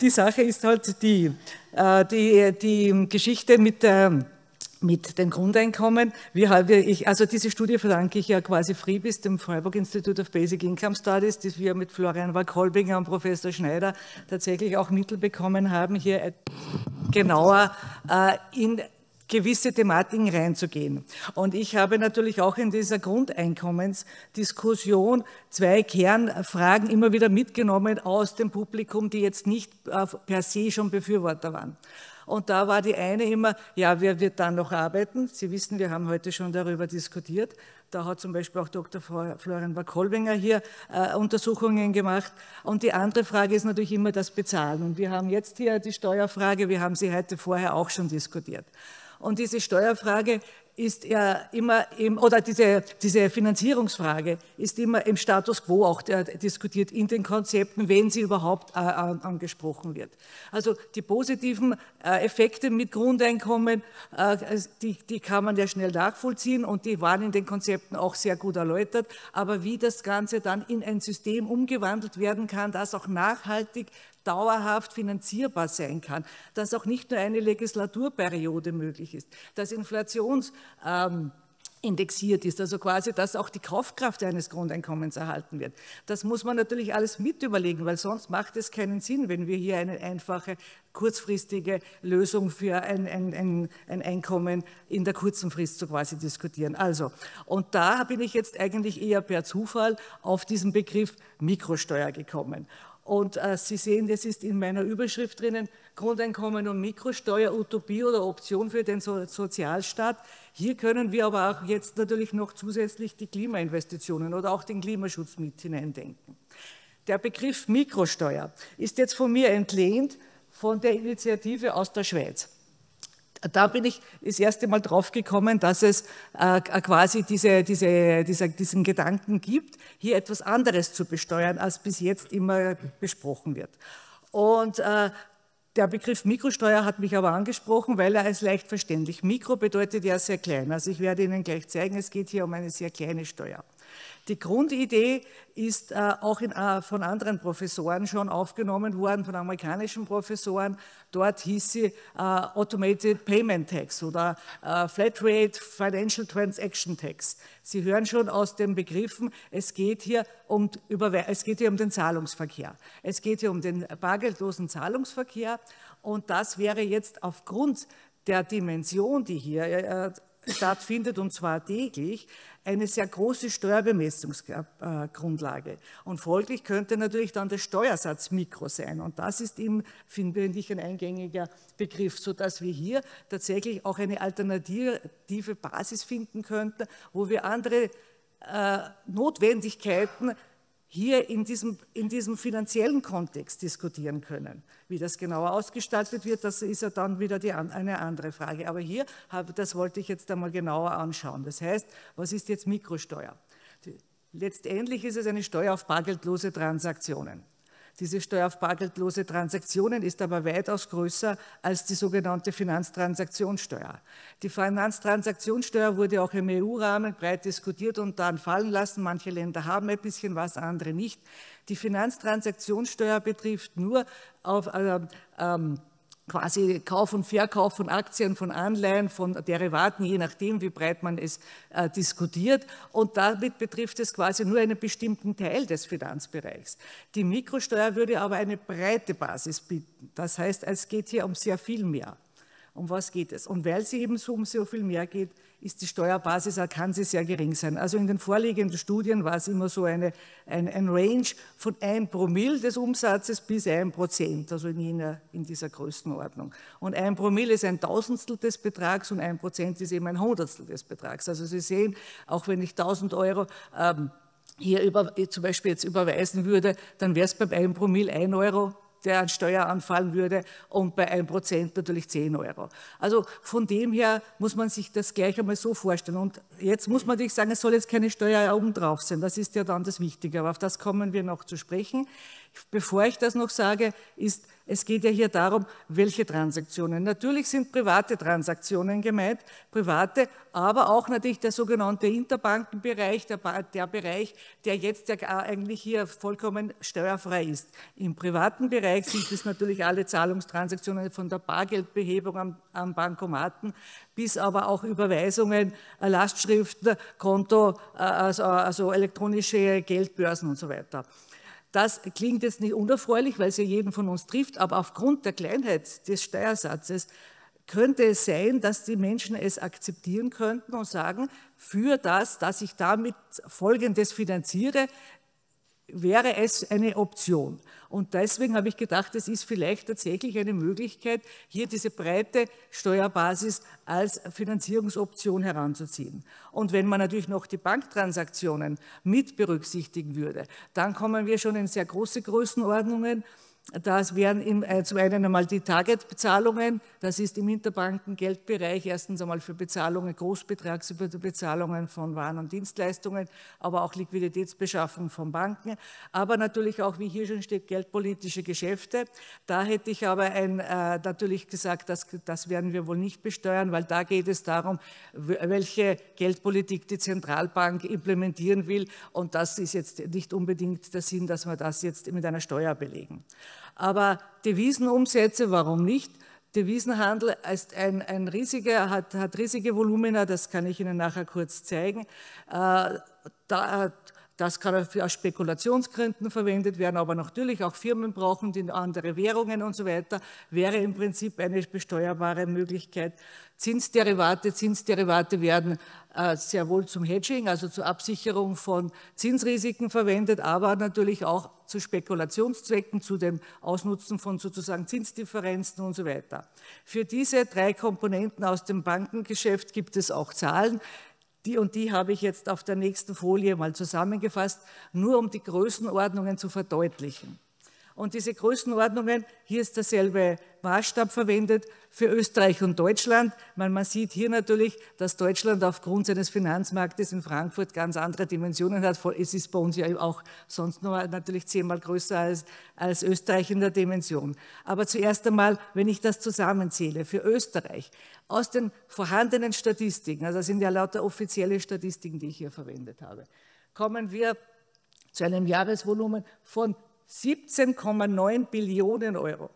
die Sache ist halt die, äh, die, die Geschichte mit der mit den Grundeinkommen. Wie halbe ich, also diese Studie verdanke ich ja quasi Freebis, dem Freiburg Institute of Basic Income Studies, das wir mit Florian Wack-Holbinger und Professor Schneider tatsächlich auch Mittel bekommen haben, hier genauer äh, in gewisse Thematiken reinzugehen. Und ich habe natürlich auch in dieser Grundeinkommensdiskussion zwei Kernfragen immer wieder mitgenommen aus dem Publikum, die jetzt nicht äh, per se schon Befürworter waren. Und da war die eine immer, ja, wer wird dann noch arbeiten? Sie wissen, wir haben heute schon darüber diskutiert. Da hat zum Beispiel auch Dr. Florian wack hier äh, Untersuchungen gemacht. Und die andere Frage ist natürlich immer das Bezahlen. Und wir haben jetzt hier die Steuerfrage, wir haben sie heute vorher auch schon diskutiert. Und diese Steuerfrage ist ja immer, im, oder diese, diese Finanzierungsfrage ist immer im Status quo auch diskutiert in den Konzepten, wenn sie überhaupt äh, angesprochen wird. Also die positiven äh, Effekte mit Grundeinkommen, äh, die, die kann man ja schnell nachvollziehen und die waren in den Konzepten auch sehr gut erläutert. Aber wie das Ganze dann in ein System umgewandelt werden kann, das auch nachhaltig dauerhaft finanzierbar sein kann, dass auch nicht nur eine Legislaturperiode möglich ist, dass Inflations... Ähm, indexiert ist, also quasi, dass auch die Kaufkraft eines Grundeinkommens erhalten wird. Das muss man natürlich alles mit überlegen, weil sonst macht es keinen Sinn, wenn wir hier eine einfache, kurzfristige Lösung für ein, ein, ein, ein Einkommen in der kurzen Frist so quasi diskutieren. Also, und da bin ich jetzt eigentlich eher per Zufall auf diesen Begriff Mikrosteuer gekommen. Und äh, Sie sehen, das ist in meiner Überschrift drinnen, Grundeinkommen und Mikrosteuer, Utopie oder Option für den so Sozialstaat. Hier können wir aber auch jetzt natürlich noch zusätzlich die Klimainvestitionen oder auch den Klimaschutz mit hineindenken. Der Begriff Mikrosteuer ist jetzt von mir entlehnt von der Initiative aus der Schweiz da bin ich das erste Mal draufgekommen, dass es äh, quasi diese, diese, dieser, diesen Gedanken gibt, hier etwas anderes zu besteuern, als bis jetzt immer besprochen wird. Und äh, der Begriff Mikrosteuer hat mich aber angesprochen, weil er ist leicht verständlich. Mikro bedeutet ja sehr klein. Also ich werde Ihnen gleich zeigen, es geht hier um eine sehr kleine Steuer. Die Grundidee ist äh, auch in, äh, von anderen Professoren schon aufgenommen worden, von amerikanischen Professoren. Dort hieß sie äh, Automated Payment Tax oder äh, Flat Rate Financial Transaction Tax. Sie hören schon aus den Begriffen, es geht, hier um, es geht hier um den Zahlungsverkehr. Es geht hier um den bargeldlosen Zahlungsverkehr. Und das wäre jetzt aufgrund der Dimension, die hier stattfindet, und zwar täglich, eine sehr große Steuerbemessungsgrundlage. Und folglich könnte natürlich dann der Steuersatz mikro sein. Und das ist eben, finde ich, ein eingängiger Begriff, sodass wir hier tatsächlich auch eine alternative Basis finden könnten, wo wir andere äh, Notwendigkeiten hier in diesem, in diesem finanziellen Kontext diskutieren können. Wie das genauer ausgestaltet wird, das ist ja dann wieder die, eine andere Frage. Aber hier, habe, das wollte ich jetzt einmal genauer anschauen. Das heißt, was ist jetzt Mikrosteuer? Letztendlich ist es eine Steuer auf bargeldlose Transaktionen. Diese Steuer auf bargeldlose Transaktionen ist aber weitaus größer als die sogenannte Finanztransaktionssteuer. Die Finanztransaktionssteuer wurde auch im EU-Rahmen breit diskutiert und dann fallen lassen. Manche Länder haben ein bisschen was, andere nicht. Die Finanztransaktionssteuer betrifft nur auf, äh, ähm, ähm quasi Kauf und Verkauf von Aktien, von Anleihen, von Derivaten, je nachdem, wie breit man es äh, diskutiert. Und damit betrifft es quasi nur einen bestimmten Teil des Finanzbereichs. Die Mikrosteuer würde aber eine breite Basis bieten. Das heißt, es geht hier um sehr viel mehr. Um was geht es? Und weil es eben so um so viel mehr geht, ist die Steuerbasis, kann sie sehr gering sein. Also in den vorliegenden Studien war es immer so eine, ein, ein Range von 1 Promille des Umsatzes bis 1 Prozent, also in, jener, in dieser Größenordnung. Und 1 Promille ist ein Tausendstel des Betrags und 1 Prozent ist eben ein Hundertstel des Betrags. Also Sie sehen, auch wenn ich 1000 Euro ähm, hier über, zum Beispiel jetzt überweisen würde, dann wäre es beim 1 Promille 1 Euro der an Steuer anfallen würde und bei 1% natürlich 10 Euro. Also von dem her muss man sich das gleich einmal so vorstellen. Und jetzt muss man natürlich sagen, es soll jetzt keine Steuer obendrauf sein. Das ist ja dann das Wichtige. Aber auf das kommen wir noch zu sprechen. Bevor ich das noch sage, ist es geht ja hier darum, welche Transaktionen. Natürlich sind private Transaktionen gemeint, private, aber auch natürlich der sogenannte Interbankenbereich, der, der Bereich, der jetzt ja eigentlich hier vollkommen steuerfrei ist. Im privaten Bereich sind es natürlich alle Zahlungstransaktionen von der Bargeldbehebung am, am Bankomaten bis aber auch Überweisungen, äh, Lastschriften, Konto, äh, also, also elektronische Geldbörsen und so weiter. Das klingt jetzt nicht unerfreulich, weil es ja jeden von uns trifft, aber aufgrund der Kleinheit des Steuersatzes könnte es sein, dass die Menschen es akzeptieren könnten und sagen, für das, dass ich damit Folgendes finanziere, wäre es eine Option. Und deswegen habe ich gedacht, es ist vielleicht tatsächlich eine Möglichkeit, hier diese breite Steuerbasis als Finanzierungsoption heranzuziehen. Und wenn man natürlich noch die Banktransaktionen mit berücksichtigen würde, dann kommen wir schon in sehr große Größenordnungen. Das wären im, äh, zum einen einmal die Target-Bezahlungen, das ist im Interbanken-Geldbereich erstens einmal für Bezahlungen, Großbetragsbezahlungen von Waren und Dienstleistungen, aber auch Liquiditätsbeschaffung von Banken, aber natürlich auch, wie hier schon steht, geldpolitische Geschäfte. Da hätte ich aber ein, äh, natürlich gesagt, das, das werden wir wohl nicht besteuern, weil da geht es darum, welche Geldpolitik die Zentralbank implementieren will und das ist jetzt nicht unbedingt der Sinn, dass wir das jetzt mit einer Steuer belegen. Aber Devisenumsätze, warum nicht? Devisenhandel ist ein, ein riesiger, hat, hat riesige Volumina, das kann ich Ihnen nachher kurz zeigen. Äh, da, das kann aus Spekulationsgründen verwendet werden, aber natürlich auch Firmen brauchen die andere Währungen und so weiter, wäre im Prinzip eine besteuerbare Möglichkeit. Zinsderivate, Zinsderivate werden äh, sehr wohl zum Hedging, also zur Absicherung von Zinsrisiken verwendet, aber natürlich auch zu Spekulationszwecken, zu dem Ausnutzen von sozusagen Zinsdifferenzen und so weiter. Für diese drei Komponenten aus dem Bankengeschäft gibt es auch Zahlen. Die und die habe ich jetzt auf der nächsten Folie mal zusammengefasst, nur um die Größenordnungen zu verdeutlichen. Und diese Größenordnungen, hier ist derselbe Maßstab verwendet für Österreich und Deutschland. Man, man sieht hier natürlich, dass Deutschland aufgrund seines Finanzmarktes in Frankfurt ganz andere Dimensionen hat. Es ist bei uns ja auch sonst nur natürlich zehnmal größer als, als Österreich in der Dimension. Aber zuerst einmal, wenn ich das zusammenzähle, für Österreich aus den vorhandenen Statistiken, also das sind ja lauter offizielle Statistiken, die ich hier verwendet habe, kommen wir zu einem Jahresvolumen von 17,9 Billionen Euro.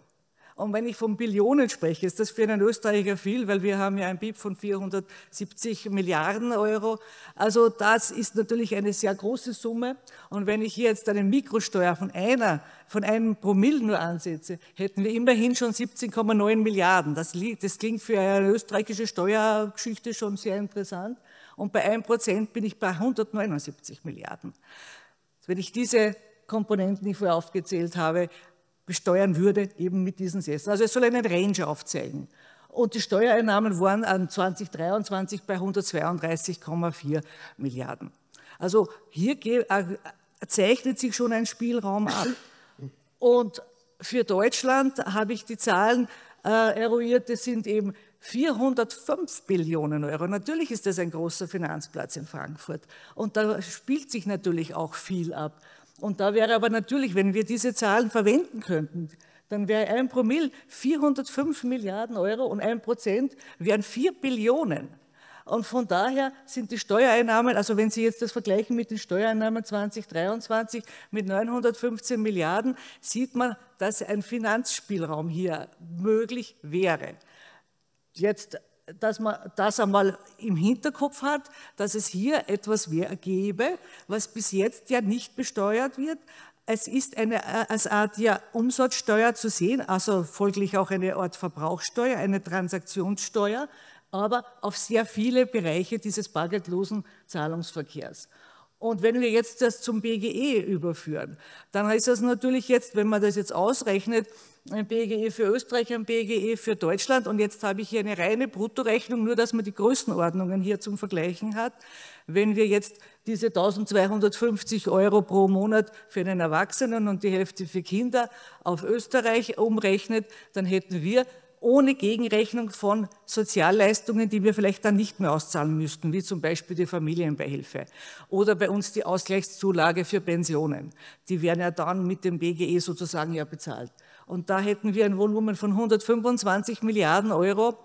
Und wenn ich von Billionen spreche, ist das für einen Österreicher viel, weil wir haben ja ein BIP von 470 Milliarden Euro. Also das ist natürlich eine sehr große Summe. Und wenn ich hier jetzt eine Mikrosteuer von einer, von einem Promille nur ansetze, hätten wir immerhin schon 17,9 Milliarden. Das, das klingt für eine österreichische Steuergeschichte schon sehr interessant. Und bei 1 Prozent bin ich bei 179 Milliarden. Wenn ich diese Komponenten, die ich vorher aufgezählt habe, besteuern würde, eben mit diesen Sätzen. Also es soll einen Range aufzeigen. Und die Steuereinnahmen waren an 2023 bei 132,4 Milliarden. Also hier äh, zeichnet sich schon ein Spielraum ab. Und für Deutschland habe ich die Zahlen äh, eruiert, das sind eben 405 Billionen Euro. Natürlich ist das ein großer Finanzplatz in Frankfurt. Und da spielt sich natürlich auch viel ab. Und da wäre aber natürlich, wenn wir diese Zahlen verwenden könnten, dann wäre ein Promille 405 Milliarden Euro und ein Prozent wären 4 Billionen. Und von daher sind die Steuereinnahmen, also wenn Sie jetzt das vergleichen mit den Steuereinnahmen 2023 mit 915 Milliarden, sieht man, dass ein Finanzspielraum hier möglich wäre. Jetzt dass man das einmal im Hinterkopf hat, dass es hier etwas gäbe, was bis jetzt ja nicht besteuert wird. Es ist eine als äh, Art ja, Umsatzsteuer zu sehen, also folglich auch eine Art Verbrauchsteuer, eine Transaktionssteuer, aber auf sehr viele Bereiche dieses bargeldlosen Zahlungsverkehrs. Und wenn wir jetzt das zum BGE überführen, dann heißt das natürlich jetzt, wenn man das jetzt ausrechnet, ein BGE für Österreich, ein BGE für Deutschland. Und jetzt habe ich hier eine reine Bruttorechnung, nur dass man die Größenordnungen hier zum Vergleichen hat. Wenn wir jetzt diese 1250 Euro pro Monat für einen Erwachsenen und die Hälfte für Kinder auf Österreich umrechnet, dann hätten wir ohne Gegenrechnung von Sozialleistungen, die wir vielleicht dann nicht mehr auszahlen müssten, wie zum Beispiel die Familienbeihilfe oder bei uns die Ausgleichszulage für Pensionen. Die werden ja dann mit dem BGE sozusagen ja bezahlt. Und da hätten wir ein Volumen von 125 Milliarden Euro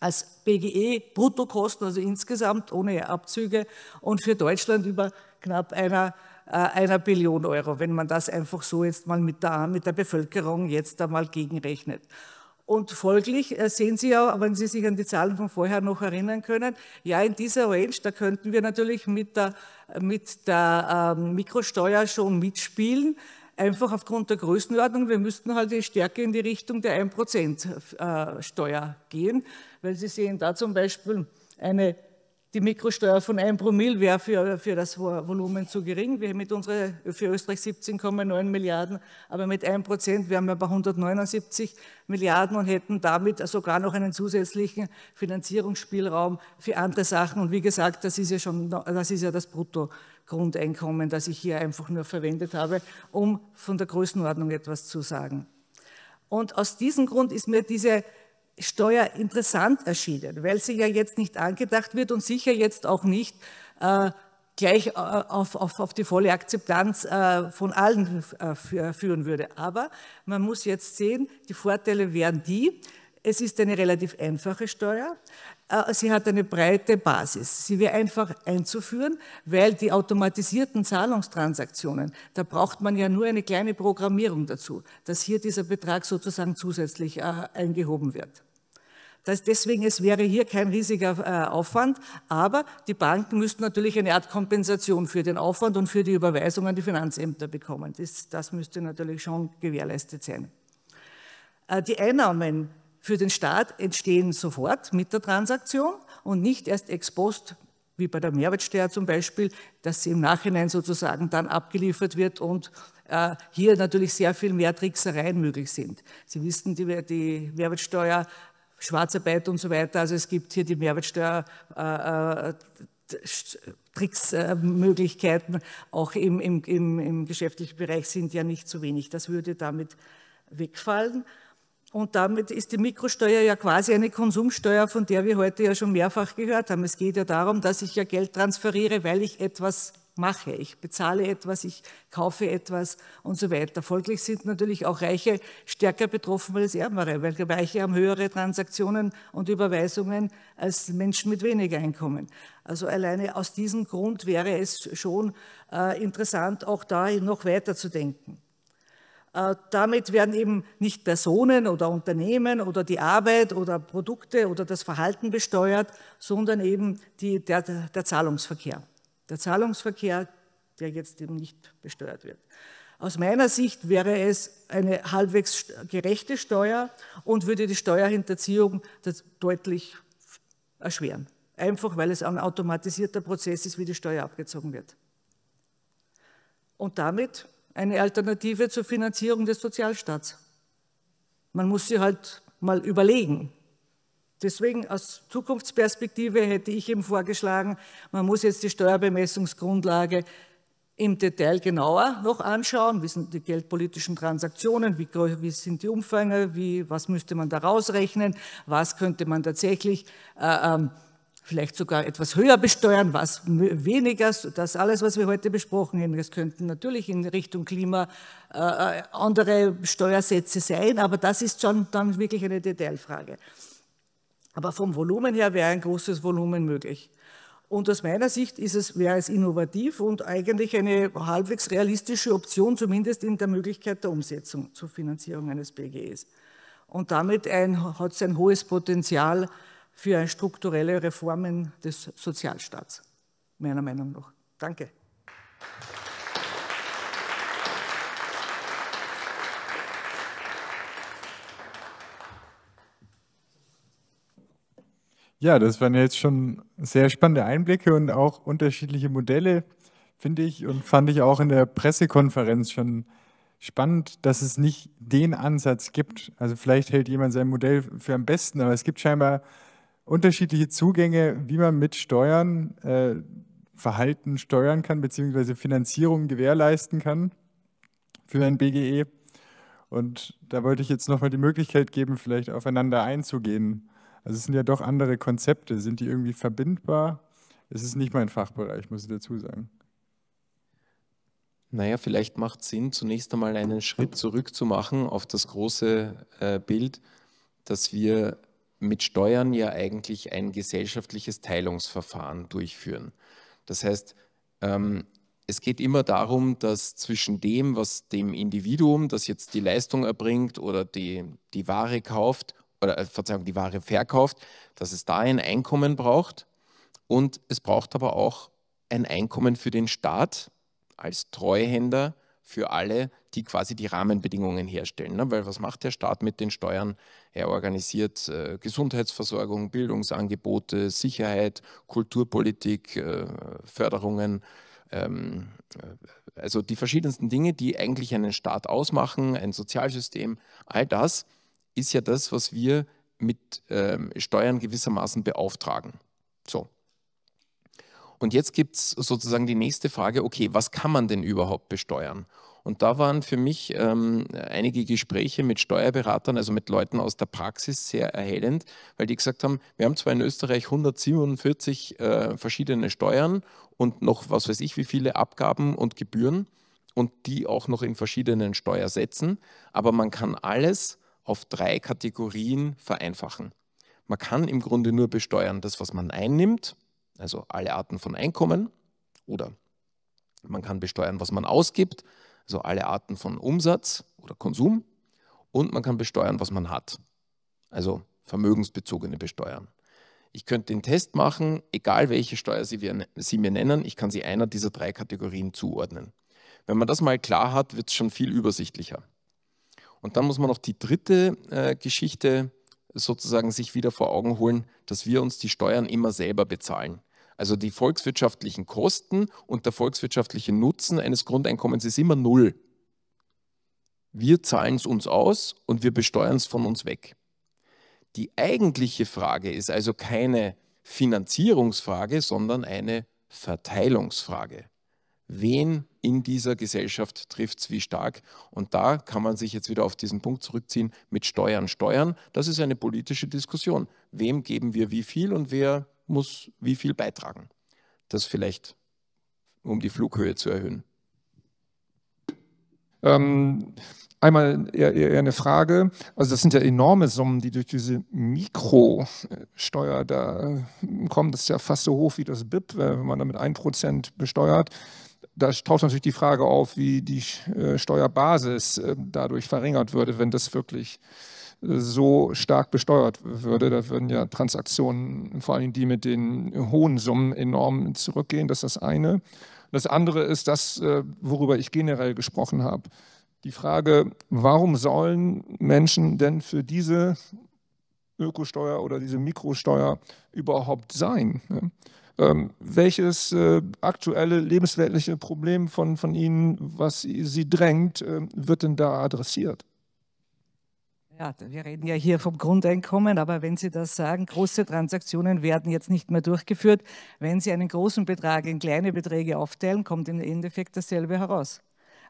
als BGE Bruttokosten, also insgesamt ohne Abzüge und für Deutschland über knapp einer äh, einer Billion Euro, wenn man das einfach so jetzt mal mit der, mit der Bevölkerung jetzt einmal gegenrechnet. Und folglich äh, sehen Sie ja, wenn Sie sich an die Zahlen von vorher noch erinnern können, ja, in dieser Range, da könnten wir natürlich mit der, mit der ähm, Mikrosteuer schon mitspielen, einfach aufgrund der Größenordnung. Wir müssten halt die Stärke in die Richtung der 1% äh, Steuer gehen, weil Sie sehen da zum Beispiel eine die Mikrosteuer von 1 Promille wäre für, für das Volumen zu gering. Wir haben mit unserer, für Österreich 17,9 Milliarden, aber mit 1 Prozent wären wir bei 179 Milliarden und hätten damit sogar noch einen zusätzlichen Finanzierungsspielraum für andere Sachen. Und wie gesagt, das ist ja schon, das ist ja das Bruttogrundeinkommen, das ich hier einfach nur verwendet habe, um von der Größenordnung etwas zu sagen. Und aus diesem Grund ist mir diese Steuer interessant erschienen, weil sie ja jetzt nicht angedacht wird und sicher jetzt auch nicht äh, gleich äh, auf, auf, auf die volle Akzeptanz äh, von allen äh, führen würde. Aber man muss jetzt sehen, die Vorteile wären die, es ist eine relativ einfache Steuer. Äh, sie hat eine breite Basis. Sie wäre einfach einzuführen, weil die automatisierten Zahlungstransaktionen, da braucht man ja nur eine kleine Programmierung dazu, dass hier dieser Betrag sozusagen zusätzlich äh, eingehoben wird. Das, deswegen, es wäre hier kein riesiger äh, Aufwand, aber die Banken müssten natürlich eine Art Kompensation für den Aufwand und für die Überweisung an die Finanzämter bekommen. Das, das müsste natürlich schon gewährleistet sein. Äh, die Einnahmen für den Staat entstehen sofort mit der Transaktion und nicht erst ex post, wie bei der Mehrwertsteuer zum Beispiel, dass sie im Nachhinein sozusagen dann abgeliefert wird und äh, hier natürlich sehr viel mehr Tricksereien möglich sind. Sie wissen, die, die Mehrwertsteuer Schwarzarbeit und so weiter. Also es gibt hier die mehrwertsteuer äh, äh, äh auch im, im, im, im, geschäftlichen Bereich sind ja nicht zu wenig. Das würde damit wegfallen. Und damit ist die Mikrosteuer ja quasi eine Konsumsteuer, von der wir heute ja schon mehrfach gehört haben. Es geht ja darum, dass ich ja Geld transferiere, weil ich etwas mache. Ich bezahle etwas, ich kaufe etwas und so weiter. Folglich sind natürlich auch Reiche stärker betroffen als Ärmere, weil Reiche haben höhere Transaktionen und Überweisungen als Menschen mit weniger Einkommen. Also alleine aus diesem Grund wäre es schon äh, interessant, auch da noch weiter zu denken. Äh, damit werden eben nicht Personen oder Unternehmen oder die Arbeit oder Produkte oder das Verhalten besteuert, sondern eben die, der, der Zahlungsverkehr der Zahlungsverkehr, der jetzt eben nicht besteuert wird. Aus meiner Sicht wäre es eine halbwegs gerechte Steuer und würde die Steuerhinterziehung deutlich erschweren. Einfach weil es ein automatisierter Prozess ist, wie die Steuer abgezogen wird. Und damit eine Alternative zur Finanzierung des Sozialstaats. Man muss sie halt mal überlegen, Deswegen aus Zukunftsperspektive hätte ich eben vorgeschlagen, man muss jetzt die Steuerbemessungsgrundlage im Detail genauer noch anschauen. Wie sind die geldpolitischen Transaktionen? Wie, wie sind die Umfänge? Wie, was müsste man da rausrechnen? Was könnte man tatsächlich äh, ähm, vielleicht sogar etwas höher besteuern, was weniger, das alles, was wir heute besprochen haben, das könnten natürlich in Richtung Klima äh, äh, andere Steuersätze sein, aber das ist schon dann wirklich eine Detailfrage. Aber vom Volumen her wäre ein großes Volumen möglich. Und aus meiner Sicht ist es, wäre es innovativ und eigentlich eine halbwegs realistische Option, zumindest in der Möglichkeit der Umsetzung zur Finanzierung eines BGEs. Und damit hat es ein hohes Potenzial für strukturelle Reformen des Sozialstaats, meiner Meinung nach. Danke. Ja, das waren jetzt schon sehr spannende Einblicke und auch unterschiedliche Modelle, finde ich und fand ich auch in der Pressekonferenz schon spannend, dass es nicht den Ansatz gibt. Also vielleicht hält jemand sein Modell für am besten, aber es gibt scheinbar unterschiedliche Zugänge, wie man mit Steuern, äh, Verhalten steuern kann, beziehungsweise Finanzierung gewährleisten kann für ein BGE. Und da wollte ich jetzt nochmal die Möglichkeit geben, vielleicht aufeinander einzugehen. Also es sind ja doch andere Konzepte. Sind die irgendwie verbindbar? Es ist nicht mein Fachbereich, muss ich dazu sagen. Naja, vielleicht macht es Sinn, zunächst einmal einen Schritt zurückzumachen auf das große äh, Bild, dass wir mit Steuern ja eigentlich ein gesellschaftliches Teilungsverfahren durchführen. Das heißt, ähm, es geht immer darum, dass zwischen dem, was dem Individuum, das jetzt die Leistung erbringt oder die, die Ware kauft, oder äh, Verzeihung, die Ware verkauft, dass es da ein Einkommen braucht und es braucht aber auch ein Einkommen für den Staat als Treuhänder für alle, die quasi die Rahmenbedingungen herstellen. Ne? Weil was macht der Staat mit den Steuern? Er organisiert äh, Gesundheitsversorgung, Bildungsangebote, Sicherheit, Kulturpolitik, äh, Förderungen, ähm, äh, also die verschiedensten Dinge, die eigentlich einen Staat ausmachen, ein Sozialsystem, all das ist ja das, was wir mit ähm, Steuern gewissermaßen beauftragen. So. Und jetzt gibt es sozusagen die nächste Frage, okay, was kann man denn überhaupt besteuern? Und da waren für mich ähm, einige Gespräche mit Steuerberatern, also mit Leuten aus der Praxis, sehr erhellend, weil die gesagt haben, wir haben zwar in Österreich 147 äh, verschiedene Steuern und noch, was weiß ich, wie viele Abgaben und Gebühren und die auch noch in verschiedenen Steuersätzen, aber man kann alles auf drei Kategorien vereinfachen. Man kann im Grunde nur besteuern das, was man einnimmt, also alle Arten von Einkommen, oder man kann besteuern, was man ausgibt, also alle Arten von Umsatz oder Konsum, und man kann besteuern, was man hat, also vermögensbezogene Besteuern. Ich könnte den Test machen, egal welche Steuer Sie, wir, Sie mir nennen, ich kann sie einer dieser drei Kategorien zuordnen. Wenn man das mal klar hat, wird es schon viel übersichtlicher. Und dann muss man noch die dritte äh, Geschichte sozusagen sich wieder vor Augen holen, dass wir uns die Steuern immer selber bezahlen. Also die volkswirtschaftlichen Kosten und der volkswirtschaftliche Nutzen eines Grundeinkommens ist immer null. Wir zahlen es uns aus und wir besteuern es von uns weg. Die eigentliche Frage ist also keine Finanzierungsfrage, sondern eine Verteilungsfrage wen in dieser Gesellschaft trifft es wie stark. Und da kann man sich jetzt wieder auf diesen Punkt zurückziehen mit Steuern. Steuern, das ist eine politische Diskussion. Wem geben wir wie viel und wer muss wie viel beitragen? Das vielleicht, um die Flughöhe zu erhöhen. Ähm, einmal eher, eher, eine Frage. Also das sind ja enorme Summen, die durch diese Mikrosteuer da kommen. Das ist ja fast so hoch wie das BIP, wenn man damit ein Prozent besteuert da taucht natürlich die Frage auf, wie die äh, Steuerbasis ähm, dadurch verringert würde, wenn das wirklich äh, so stark besteuert würde. Da würden ja Transaktionen, vor allem die mit den hohen Summen, enorm zurückgehen. Das ist das eine. Das andere ist das, äh, worüber ich generell gesprochen habe. Die Frage, warum sollen Menschen denn für diese Ökosteuer oder diese Mikrosteuer überhaupt sein? Ne? Ähm, welches äh, aktuelle lebensweltliche Problem von, von Ihnen, was Sie, Sie drängt, äh, wird denn da adressiert? Ja, wir reden ja hier vom Grundeinkommen, aber wenn Sie das sagen, große Transaktionen werden jetzt nicht mehr durchgeführt. Wenn Sie einen großen Betrag in kleine Beträge aufteilen, kommt im Endeffekt dasselbe heraus.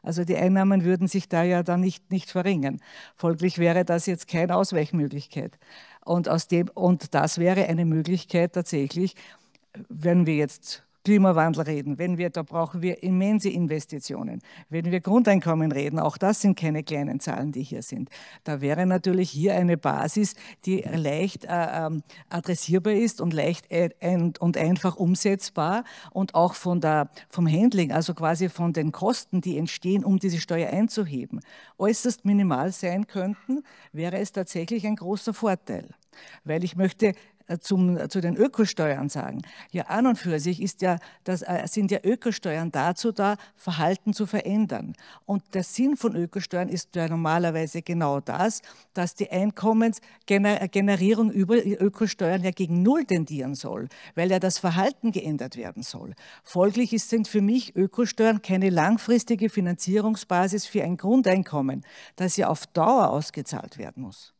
Also die Einnahmen würden sich da ja dann nicht, nicht verringern. Folglich wäre das jetzt keine Ausweichmöglichkeit. Und, aus dem, und das wäre eine Möglichkeit tatsächlich, wenn wir jetzt Klimawandel reden, wenn wir, da brauchen wir immense Investitionen. Wenn wir Grundeinkommen reden, auch das sind keine kleinen Zahlen, die hier sind. Da wäre natürlich hier eine Basis, die leicht äh, ähm, adressierbar ist und leicht äh, und einfach umsetzbar und auch von der, vom Handling, also quasi von den Kosten, die entstehen, um diese Steuer einzuheben, äußerst minimal sein könnten, wäre es tatsächlich ein großer Vorteil. Weil ich möchte äh, zum, äh, zu den Ökosteuern sagen. Ja, an und für sich ist ja, das, äh, sind ja Ökosteuern dazu da, Verhalten zu verändern. Und der Sinn von Ökosteuern ist ja normalerweise genau das, dass die Einkommensgenerierung über Ökosteuern ja gegen Null tendieren soll, weil ja das Verhalten geändert werden soll. Folglich sind für mich Ökosteuern keine langfristige Finanzierungsbasis für ein Grundeinkommen, das ja auf Dauer ausgezahlt werden muss.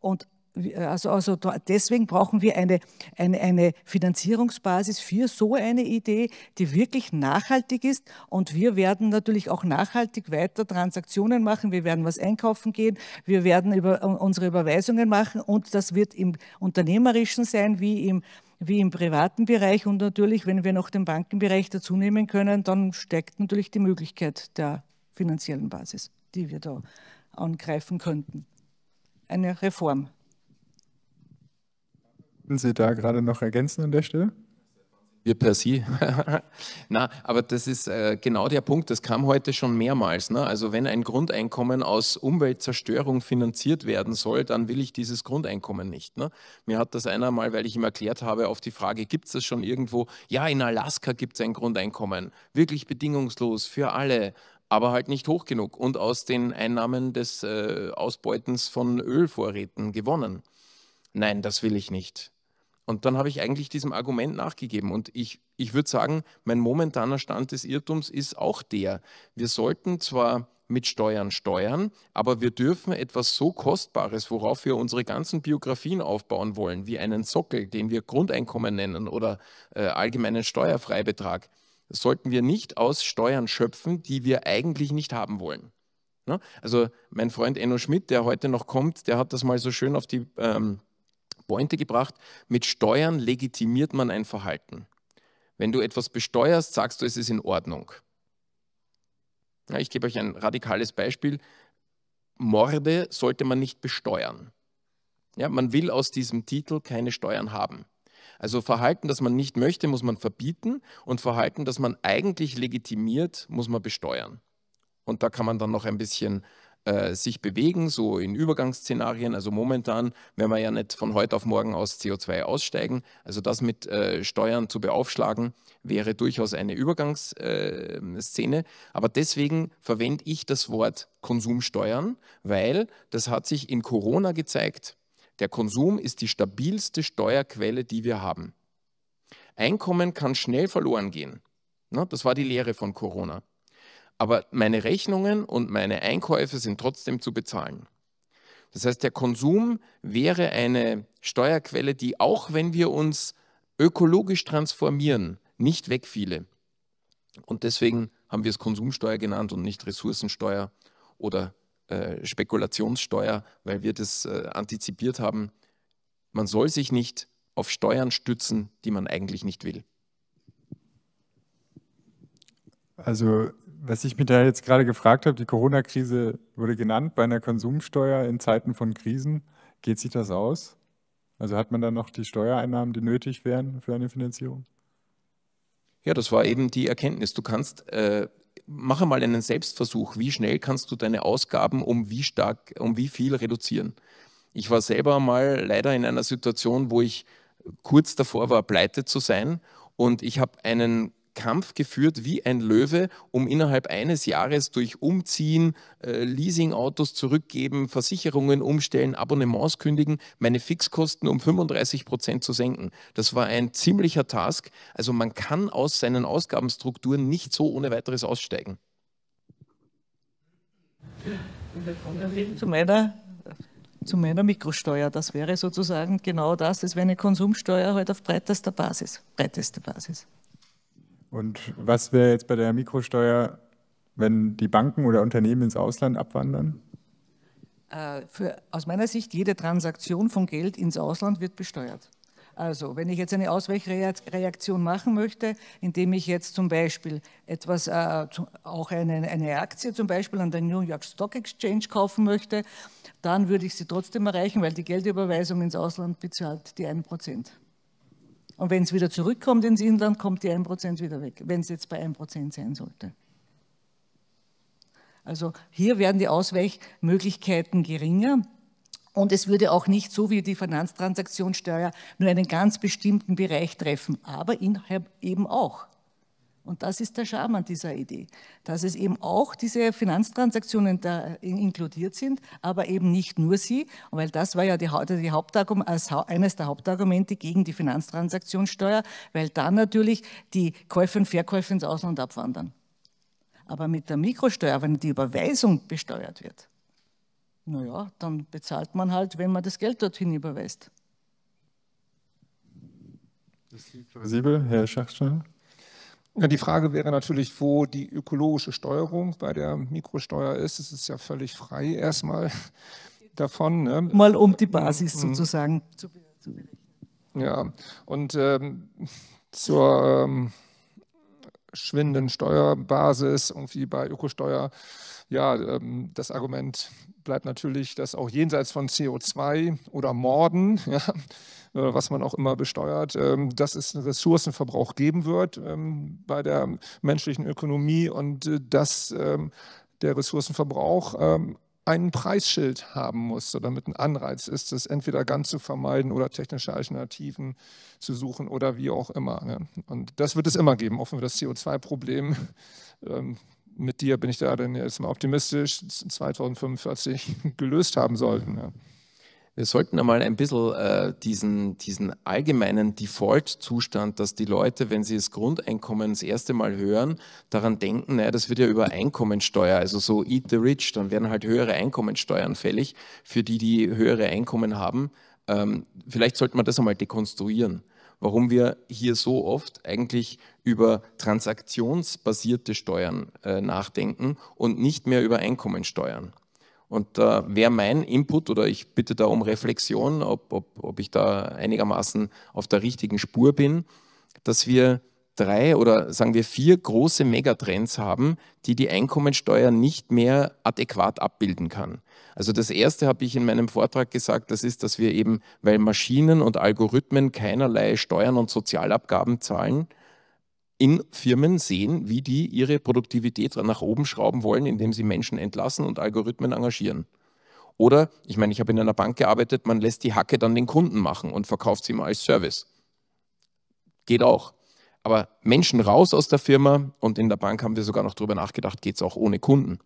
Und äh, also, also deswegen brauchen wir eine, eine, eine Finanzierungsbasis für so eine Idee, die wirklich nachhaltig ist. Und wir werden natürlich auch nachhaltig weiter Transaktionen machen. Wir werden was einkaufen gehen. Wir werden über, äh, unsere Überweisungen machen. Und das wird im Unternehmerischen sein, wie im wie im privaten Bereich und natürlich, wenn wir noch den Bankenbereich dazu nehmen können, dann steigt natürlich die Möglichkeit der finanziellen Basis, die wir da angreifen könnten. Eine Reform. Möchten Sie da gerade noch ergänzen an der Stelle? Wir per Sie. Na, aber das ist äh, genau der Punkt, das kam heute schon mehrmals. Ne? Also wenn ein Grundeinkommen aus Umweltzerstörung finanziert werden soll, dann will ich dieses Grundeinkommen nicht. Ne? Mir hat das einer mal, weil ich ihm erklärt habe, auf die Frage, gibt es das schon irgendwo? Ja, in Alaska gibt es ein Grundeinkommen. Wirklich bedingungslos für alle aber halt nicht hoch genug und aus den Einnahmen des äh, Ausbeutens von Ölvorräten gewonnen. Nein, das will ich nicht. Und dann habe ich eigentlich diesem Argument nachgegeben. Und ich, ich würde sagen, mein momentaner Stand des Irrtums ist auch der. Wir sollten zwar mit Steuern steuern, aber wir dürfen etwas so Kostbares, worauf wir unsere ganzen Biografien aufbauen wollen, wie einen Sockel, den wir Grundeinkommen nennen oder äh, allgemeinen Steuerfreibetrag, sollten wir nicht aus Steuern schöpfen, die wir eigentlich nicht haben wollen. Ne? Also mein Freund Enno Schmidt, der heute noch kommt, der hat das mal so schön auf die ähm, Pointe gebracht, mit Steuern legitimiert man ein Verhalten. Wenn du etwas besteuerst, sagst du, es ist in Ordnung. Ja, ich gebe euch ein radikales Beispiel. Morde sollte man nicht besteuern. Ja, man will aus diesem Titel keine Steuern haben. Also Verhalten, das man nicht möchte, muss man verbieten und Verhalten, das man eigentlich legitimiert, muss man besteuern. Und da kann man dann noch ein bisschen äh, sich bewegen, so in Übergangsszenarien. Also momentan, werden wir ja nicht von heute auf morgen aus CO2 aussteigen, also das mit äh, Steuern zu beaufschlagen, wäre durchaus eine Übergangsszene. Ähm, Aber deswegen verwende ich das Wort Konsumsteuern, weil das hat sich in Corona gezeigt. Der Konsum ist die stabilste Steuerquelle, die wir haben. Einkommen kann schnell verloren gehen. das war die Lehre von Corona aber meine Rechnungen und meine Einkäufe sind trotzdem zu bezahlen. Das heißt, der Konsum wäre eine Steuerquelle, die auch wenn wir uns ökologisch transformieren, nicht wegfiele. Und deswegen haben wir es Konsumsteuer genannt und nicht Ressourcensteuer oder äh, Spekulationssteuer, weil wir das äh, antizipiert haben. Man soll sich nicht auf Steuern stützen, die man eigentlich nicht will. Also was ich mir da jetzt gerade gefragt habe, die Corona-Krise wurde genannt bei einer Konsumsteuer in Zeiten von Krisen. Geht sich das aus? Also hat man dann noch die Steuereinnahmen, die nötig wären für eine Finanzierung? Ja, das war eben die Erkenntnis. Du kannst, äh, mache mal einen Selbstversuch. Wie schnell kannst du deine Ausgaben um wie stark, um wie viel reduzieren? Ich war selber mal leider in einer Situation, wo ich kurz davor war, pleite zu sein und ich habe einen Kampf geführt wie ein Löwe, um innerhalb eines Jahres durch Umziehen, äh, Leasingautos zurückgeben, Versicherungen umstellen, Abonnements kündigen, meine Fixkosten um 35 Prozent zu senken. Das war ein ziemlicher Task. Also man kann aus seinen Ausgabenstrukturen nicht so ohne weiteres aussteigen. Zu meiner, zu meiner Mikrosteuer, das wäre sozusagen genau das, das wäre eine Konsumsteuer heute halt auf breitester Basis, breitester Basis. Und was wäre jetzt bei der Mikrosteuer, wenn die Banken oder Unternehmen ins Ausland abwandern? Äh, für, aus meiner Sicht, jede Transaktion von Geld ins Ausland wird besteuert. Also, wenn ich jetzt eine Ausweichreaktion machen möchte, indem ich jetzt zum Beispiel etwas, äh, auch eine, eine Aktie zum Beispiel an der New York Stock Exchange kaufen möchte, dann würde ich sie trotzdem erreichen, weil die Geldüberweisung ins Ausland bezahlt die 1%. Und wenn es wieder zurückkommt ins Inland, kommt die 1% wieder weg, wenn es jetzt bei 1% sein sollte. Also hier werden die Ausweichmöglichkeiten geringer. Und es würde auch nicht so wie die Finanztransaktionssteuer nur einen ganz bestimmten Bereich treffen, aber eben auch. Und das ist der Charme an dieser Idee, dass es eben auch diese Finanztransaktionen da inkludiert sind, aber eben nicht nur sie, weil das war ja die, die eines der Hauptargumente gegen die Finanztransaktionssteuer, weil dann natürlich die Käufe und Verkäufe ins Ausland abwandern. Aber mit der Mikrosteuer, wenn die Überweisung besteuert wird, naja, dann bezahlt man halt, wenn man das Geld dorthin überweist. Das ist plausibel, Herr Schachstein. Ja, die Frage wäre natürlich, wo die ökologische Steuerung bei der Mikrosteuer ist. Es ist ja völlig frei erstmal davon. Ne? Mal um die Basis mhm. sozusagen zu berechnen. Ja, und ähm, zur. Ähm, schwindenden Steuerbasis, irgendwie bei Ökosteuer. Ja, ähm, das Argument bleibt natürlich, dass auch jenseits von CO2 oder Morden, ja, äh, was man auch immer besteuert, ähm, dass es einen Ressourcenverbrauch geben wird ähm, bei der menschlichen Ökonomie und äh, dass der Ressourcenverbrauch ein Preisschild haben muss, damit ein Anreiz ist, es entweder ganz zu vermeiden oder technische Alternativen zu suchen oder wie auch immer. Ne? Und das wird es immer geben, auch wenn wir das CO2-Problem ähm, mit dir, bin ich da dann jetzt mal optimistisch, 2045 gelöst haben sollten. Ne? wir sollten einmal ein bisschen äh, diesen, diesen allgemeinen Default-Zustand, dass die Leute, wenn sie das Grundeinkommen das erste Mal hören, daran denken, naja, das wird ja über Einkommensteuer, also so Eat the Rich, dann werden halt höhere Einkommensteuern fällig für die, die höhere Einkommen haben. Ähm, vielleicht sollte man das einmal dekonstruieren warum wir hier so oft eigentlich über transaktionsbasierte Steuern äh, nachdenken und nicht mehr über Einkommensteuern. Und äh, wäre mein Input oder ich bitte da um Reflexion, ob, ob, ob ich da einigermaßen auf der richtigen Spur bin, dass wir drei oder sagen wir vier große Megatrends haben, die die Einkommensteuer nicht mehr adäquat abbilden kann. Also das erste habe ich in meinem Vortrag gesagt, das ist, dass wir eben, weil Maschinen und Algorithmen keinerlei Steuern und Sozialabgaben zahlen, in Firmen sehen, wie die ihre Produktivität nach oben schrauben wollen, indem sie Menschen entlassen und Algorithmen engagieren. Oder, ich meine, ich habe in einer Bank gearbeitet, man lässt die Hacke dann den Kunden machen und verkauft sie mal als Service. Geht auch. Aber Menschen raus aus der Firma und in der Bank haben wir sogar noch darüber nachgedacht, geht es auch ohne Kunden.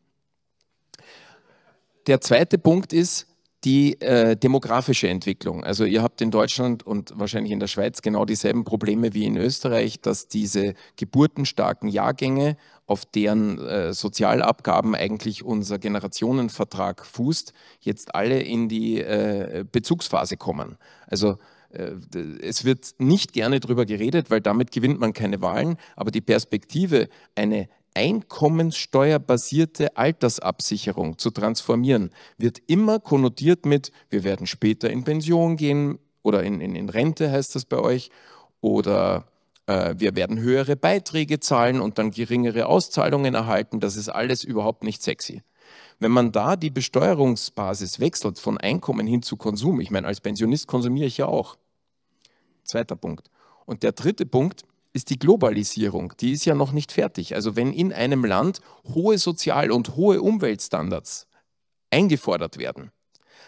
Der zweite Punkt ist, die äh, demografische Entwicklung. Also ihr habt in Deutschland und wahrscheinlich in der Schweiz genau dieselben Probleme wie in Österreich, dass diese geburtenstarken Jahrgänge, auf deren äh, Sozialabgaben eigentlich unser Generationenvertrag fußt, jetzt alle in die äh, Bezugsphase kommen. Also äh, es wird nicht gerne darüber geredet, weil damit gewinnt man keine Wahlen, aber die Perspektive, eine einkommenssteuerbasierte Altersabsicherung zu transformieren, wird immer konnotiert mit, wir werden später in Pension gehen oder in, in, in Rente heißt das bei euch oder äh, wir werden höhere Beiträge zahlen und dann geringere Auszahlungen erhalten. Das ist alles überhaupt nicht sexy. Wenn man da die Besteuerungsbasis wechselt von Einkommen hin zu Konsum, ich meine, als Pensionist konsumiere ich ja auch. Zweiter Punkt. Und der dritte Punkt, ist die Globalisierung. Die ist ja noch nicht fertig. Also wenn in einem Land hohe Sozial- und hohe Umweltstandards eingefordert werden,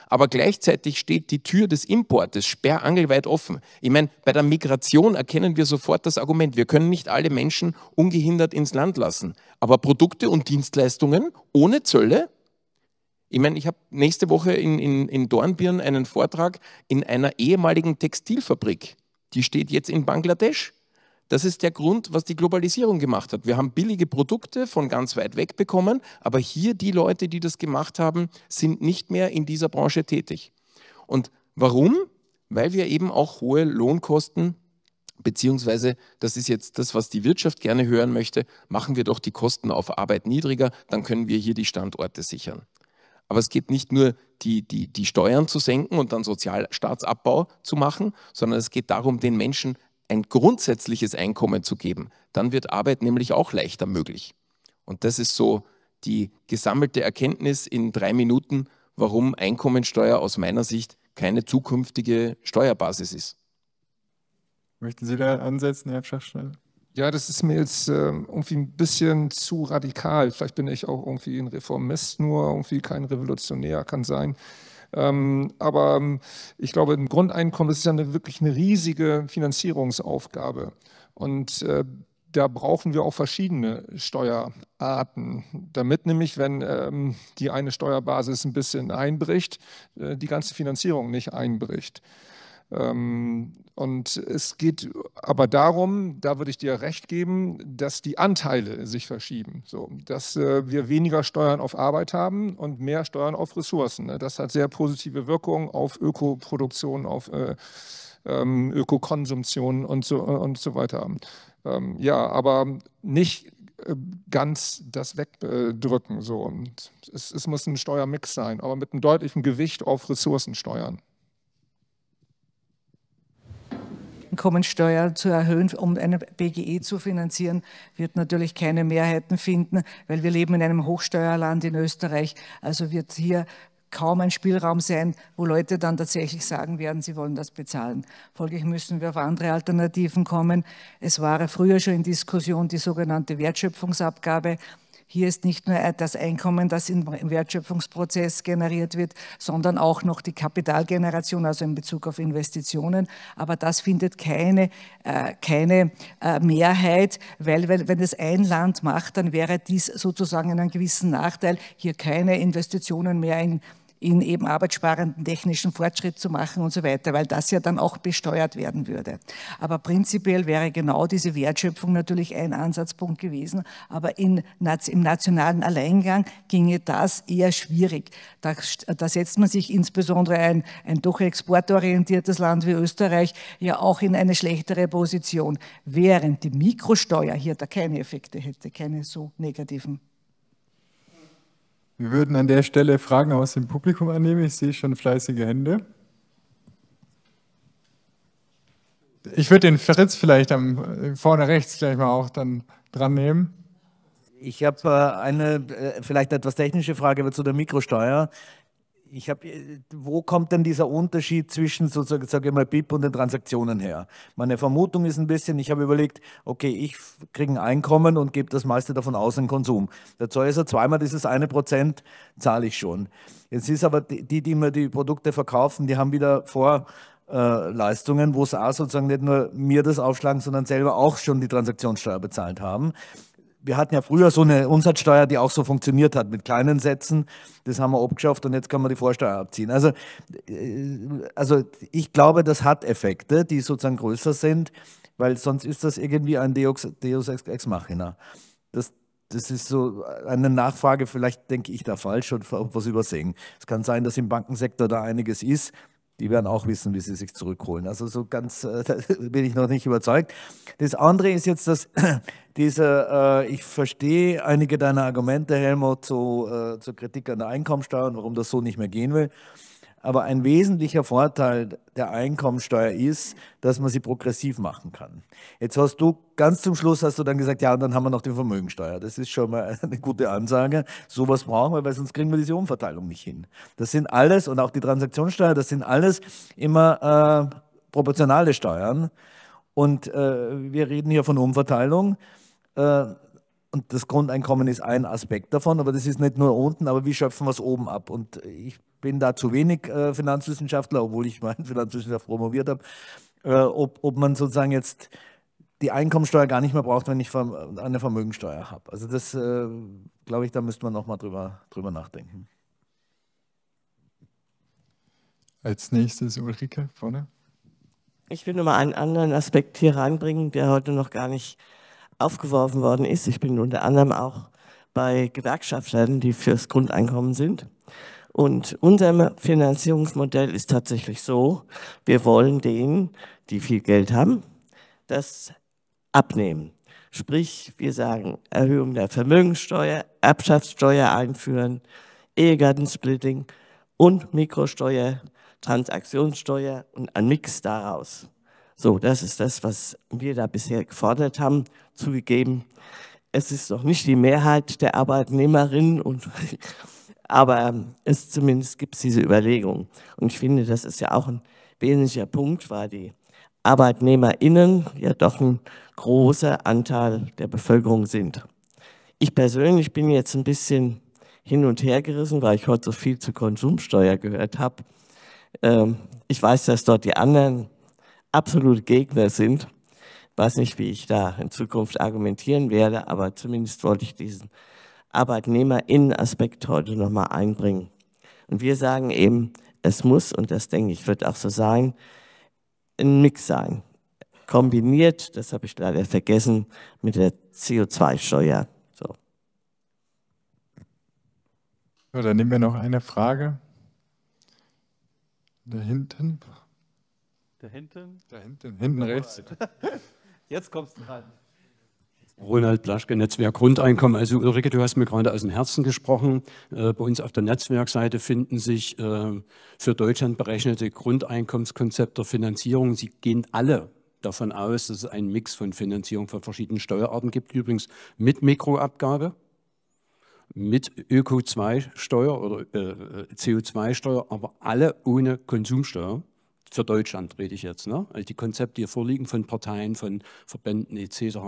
aber gleichzeitig steht die Tür des Importes sperrangelweit offen. Ich meine, bei der Migration erkennen wir sofort das Argument, wir können nicht alle Menschen ungehindert ins Land lassen, aber Produkte und Dienstleistungen ohne Zölle? Ich meine, ich habe nächste Woche in, in, in Dornbirn einen Vortrag in einer ehemaligen Textilfabrik. Die steht jetzt in Bangladesch. Das ist der Grund, was die Globalisierung gemacht hat. Wir haben billige Produkte von ganz weit weg bekommen, aber hier die Leute, die das gemacht haben, sind nicht mehr in dieser Branche tätig. Und warum? Weil wir eben auch hohe Lohnkosten beziehungsweise das ist jetzt das, was die Wirtschaft gerne hören möchte, machen wir doch die Kosten auf Arbeit niedriger, dann können wir hier die Standorte sichern. Aber es geht nicht nur, die, die, die Steuern zu senken und dann Sozialstaatsabbau zu machen, sondern es geht darum, den Menschen ein grundsätzliches Einkommen zu geben. Dann wird Arbeit nämlich auch leichter möglich. Und das ist so die gesammelte Erkenntnis in drei Minuten, warum Einkommensteuer aus meiner Sicht keine zukünftige Steuerbasis ist. Möchten Sie da ansetzen, Herr Schachschnell? Ja, das ist mir jetzt äh, irgendwie ein bisschen zu radikal. Vielleicht bin ich auch irgendwie ein Reformist, nur irgendwie kein Revolutionär, kann sein. Ähm, aber ähm, ich glaube, ein Grundeinkommen ist ja eine, wirklich eine riesige Finanzierungsaufgabe. Und äh, da brauchen wir auch verschiedene Steuerarten, damit nämlich, wenn ähm, die eine Steuerbasis ein bisschen einbricht, äh, die ganze Finanzierung nicht einbricht. Ähm, und es geht aber darum, da würde ich dir recht geben, dass die Anteile sich verschieben. So, dass äh, wir weniger Steuern auf Arbeit haben und mehr Steuern auf Ressourcen. Ne? Das hat sehr positive Wirkungen auf Ökoproduktion, auf äh, ähm, Ökokonsumption und so, äh, und so weiter. Ähm, ja, aber nicht ganz das wegdrücken. So. Und es, es muss ein Steuermix sein, aber mit einem deutlichen Gewicht auf Ressourcensteuern. Einkommensteuer zu erhöhen, um eine BGE zu finanzieren, wird natürlich keine Mehrheiten finden, weil wir leben in einem Hochsteuerland in Österreich. Also wird hier kaum ein Spielraum sein, wo Leute dann tatsächlich sagen werden, sie wollen das bezahlen. Folglich müssen wir auf andere Alternativen kommen. Es war früher schon in Diskussion die sogenannte Wertschöpfungsabgabe. Hier ist nicht nur das Einkommen, das im Wertschöpfungsprozess generiert wird, sondern auch noch die Kapitalgeneration, also in Bezug auf Investitionen. Aber das findet keine, äh, keine äh, Mehrheit, weil, weil wenn es ein Land macht, dann wäre dies sozusagen einen gewissen Nachteil, hier keine Investitionen mehr in in eben arbeitssparenden technischen Fortschritt zu machen und so weiter, weil das ja dann auch besteuert werden würde. Aber prinzipiell wäre genau diese Wertschöpfung natürlich ein Ansatzpunkt gewesen, aber in, im nationalen Alleingang ginge das eher schwierig. Da, da setzt man sich insbesondere ein, ein doch exportorientiertes Land wie Österreich ja auch in eine schlechtere Position, während die Mikrosteuer hier da keine Effekte hätte, keine so negativen. Wir würden an der Stelle Fragen aus dem Publikum annehmen. Ich sehe schon fleißige Hände. Ich würde den Fritz vielleicht am, vorne rechts gleich mal auch dann dran nehmen. Ich habe äh, eine äh, vielleicht etwas technische Frage zu der Mikrosteuer ich hab, äh, wo kommt denn dieser Unterschied zwischen sozusagen, sage ich mal, BIP und den Transaktionen her? Meine Vermutung ist ein bisschen, ich habe überlegt, okay, ich kriege ein Einkommen und gebe das meiste davon aus in Konsum. Dazu ist ja zweimal dieses eine Prozent, zahle ich schon. Jetzt ist aber die, die mir die Produkte verkaufen, die haben wieder vor, äh, Leistungen, wo es auch sozusagen nicht nur mir das aufschlagen, sondern selber auch schon die Transaktionssteuer bezahlt haben wir hatten ja früher so eine Umsatzsteuer, die auch so funktioniert hat mit kleinen Sätzen. Das haben wir abgeschafft und jetzt kann man die Vorsteuer abziehen. Also, äh, also ich glaube, das hat Effekte, die sozusagen größer sind, weil sonst ist das irgendwie ein Deus, Deus ex machina. Das, das ist so eine Nachfrage, vielleicht denke ich da falsch und was übersehen. Es kann sein, dass im Bankensektor da einiges ist, die werden auch wissen, wie sie sich zurückholen. Also so ganz äh, bin ich noch nicht überzeugt. Das andere ist jetzt, dass dieser, äh, ich verstehe einige deiner Argumente, Helmut, zu, äh, zur Kritik an der Einkommensteuer und warum das so nicht mehr gehen will. Aber ein wesentlicher Vorteil der Einkommensteuer ist, dass man sie progressiv machen kann. Jetzt hast du ganz zum Schluss hast du dann gesagt, ja, und dann haben wir noch die Vermögensteuer. Das ist schon mal eine gute Ansage. Sowas brauchen wir, weil sonst kriegen wir diese Umverteilung nicht hin. Das sind alles und auch die Transaktionssteuer, das sind alles immer äh, proportionale Steuern. Und äh, wir reden hier von Umverteilung. Äh, und das Grundeinkommen ist ein Aspekt davon, aber das ist nicht nur unten, aber wie schöpfen wir es oben ab? Und ich bin da zu wenig äh, Finanzwissenschaftler, obwohl ich meinen Finanzwissenschaft promoviert habe, äh, ob, ob man sozusagen jetzt die Einkommensteuer gar nicht mehr braucht, wenn ich eine Vermögensteuer habe. Also das, äh, glaube ich, da müsste man nochmal drüber, drüber nachdenken. Als nächstes Ulrike vorne. Ich will nur mal einen anderen Aspekt hier reinbringen, der heute noch gar nicht aufgeworfen worden ist. Ich bin unter anderem auch bei Gewerkschaftern, die fürs Grundeinkommen sind. Und unser Finanzierungsmodell ist tatsächlich so, wir wollen denen, die viel Geld haben, das abnehmen. Sprich, wir sagen Erhöhung der Vermögenssteuer, Erbschaftssteuer einführen, Ehegattensplitting und Mikrosteuer, Transaktionssteuer und ein Mix daraus. So, das ist das, was wir da bisher gefordert haben. Zugegeben, es ist noch nicht die Mehrheit der Arbeitnehmerinnen und aber ähm, es zumindest gibt es diese Überlegung. Und ich finde, das ist ja auch ein wesentlicher Punkt, weil die ArbeitnehmerInnen ja doch ein großer Anteil der Bevölkerung sind. Ich persönlich bin jetzt ein bisschen hin und her gerissen, weil ich heute so viel zur Konsumsteuer gehört habe. Ähm, ich weiß, dass dort die anderen absolute Gegner sind. Ich weiß nicht, wie ich da in Zukunft argumentieren werde, aber zumindest wollte ich diesen ArbeitnehmerInnen-Aspekt heute nochmal einbringen. Und wir sagen eben, es muss, und das denke ich, wird auch so sein, ein Mix sein. Kombiniert, das habe ich leider vergessen, mit der CO2-Steuer. So. so. dann nehmen wir noch eine Frage. Da hinten. Da hinten? Da hinten, hinten rechts. Jetzt kommst du rein. Ronald Blaschke, Netzwerk Grundeinkommen. Also Ulrike, du hast mir gerade aus dem Herzen gesprochen. Äh, bei uns auf der Netzwerkseite finden sich äh, für Deutschland berechnete Grundeinkommenskonzepte Finanzierung. Sie gehen alle davon aus, dass es einen Mix von Finanzierung von verschiedenen Steuerarten gibt. Übrigens mit Mikroabgabe, mit Öko-2-Steuer oder äh, CO2-Steuer, aber alle ohne Konsumsteuer. Für Deutschland rede ich jetzt. Ne? Also die Konzepte, die hier vorliegen von Parteien, von Verbänden etc.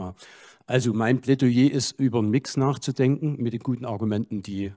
Also mein Plädoyer ist, über einen Mix nachzudenken mit den guten Argumenten, die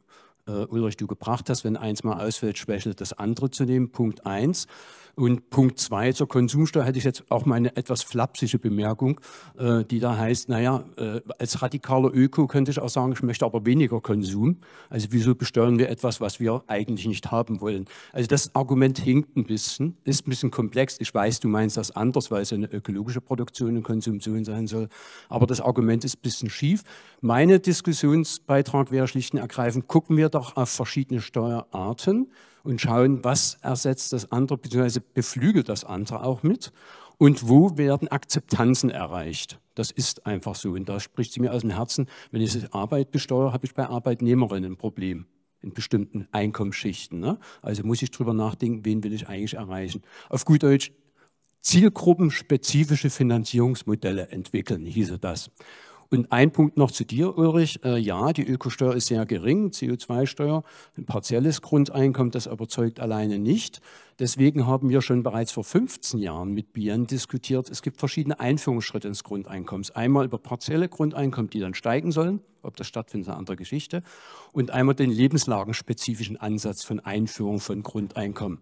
äh, Ulrich, du gebracht hast, wenn eins mal ausfällt, schwächelt das andere zu nehmen, Punkt eins. Und Punkt zwei zur Konsumsteuer hätte ich jetzt auch mal eine etwas flapsige Bemerkung, äh, die da heißt, naja, äh, als radikaler Öko könnte ich auch sagen, ich möchte aber weniger Konsum. Also wieso besteuern wir etwas, was wir eigentlich nicht haben wollen? Also das Argument hinkt ein bisschen, ist ein bisschen komplex. Ich weiß, du meinst das anders, weil es eine ökologische Produktion und Konsumtion sein soll. Aber das Argument ist ein bisschen schief. Meine Diskussionsbeitrag wäre schlicht und ergreifend, gucken wir doch auf verschiedene Steuerarten und schauen, was ersetzt das andere, beziehungsweise beflügelt das andere auch mit und wo werden Akzeptanzen erreicht. Das ist einfach so und da spricht sie mir aus dem Herzen, wenn ich Arbeit besteuere, habe ich bei Arbeitnehmerinnen ein Problem in bestimmten Einkommensschichten. Ne? Also muss ich drüber nachdenken, wen will ich eigentlich erreichen. Auf gut Deutsch, zielgruppenspezifische Finanzierungsmodelle entwickeln, hieße das. Und ein Punkt noch zu dir, Ulrich. Äh, ja, die Ökosteuer ist sehr gering, CO2-Steuer, ein partielles Grundeinkommen, das überzeugt alleine nicht. Deswegen haben wir schon bereits vor 15 Jahren mit Bien diskutiert, es gibt verschiedene Einführungsschritte ins Grundeinkommens. Einmal über partielle Grundeinkommen, die dann steigen sollen, ob das stattfindet, ist eine andere Geschichte. Und einmal den lebenslagenspezifischen Ansatz von Einführung von Grundeinkommen.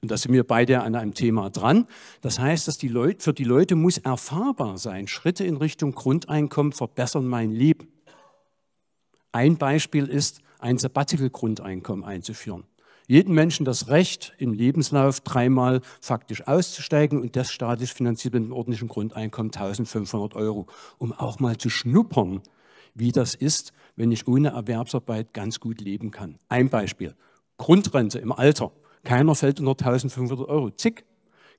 Und da sind wir beide an einem Thema dran. Das heißt, dass die Leute, für die Leute muss erfahrbar sein, Schritte in Richtung Grundeinkommen verbessern mein Leben. Ein Beispiel ist, ein Sabbatical-Grundeinkommen einzuführen. Jeden Menschen das Recht, im Lebenslauf dreimal faktisch auszusteigen und das staatlich finanziert mit einem ordentlichen Grundeinkommen 1500 Euro, um auch mal zu schnuppern, wie das ist, wenn ich ohne Erwerbsarbeit ganz gut leben kann. Ein Beispiel. Grundrente im Alter. Keiner fällt unter 1500 Euro. Zick.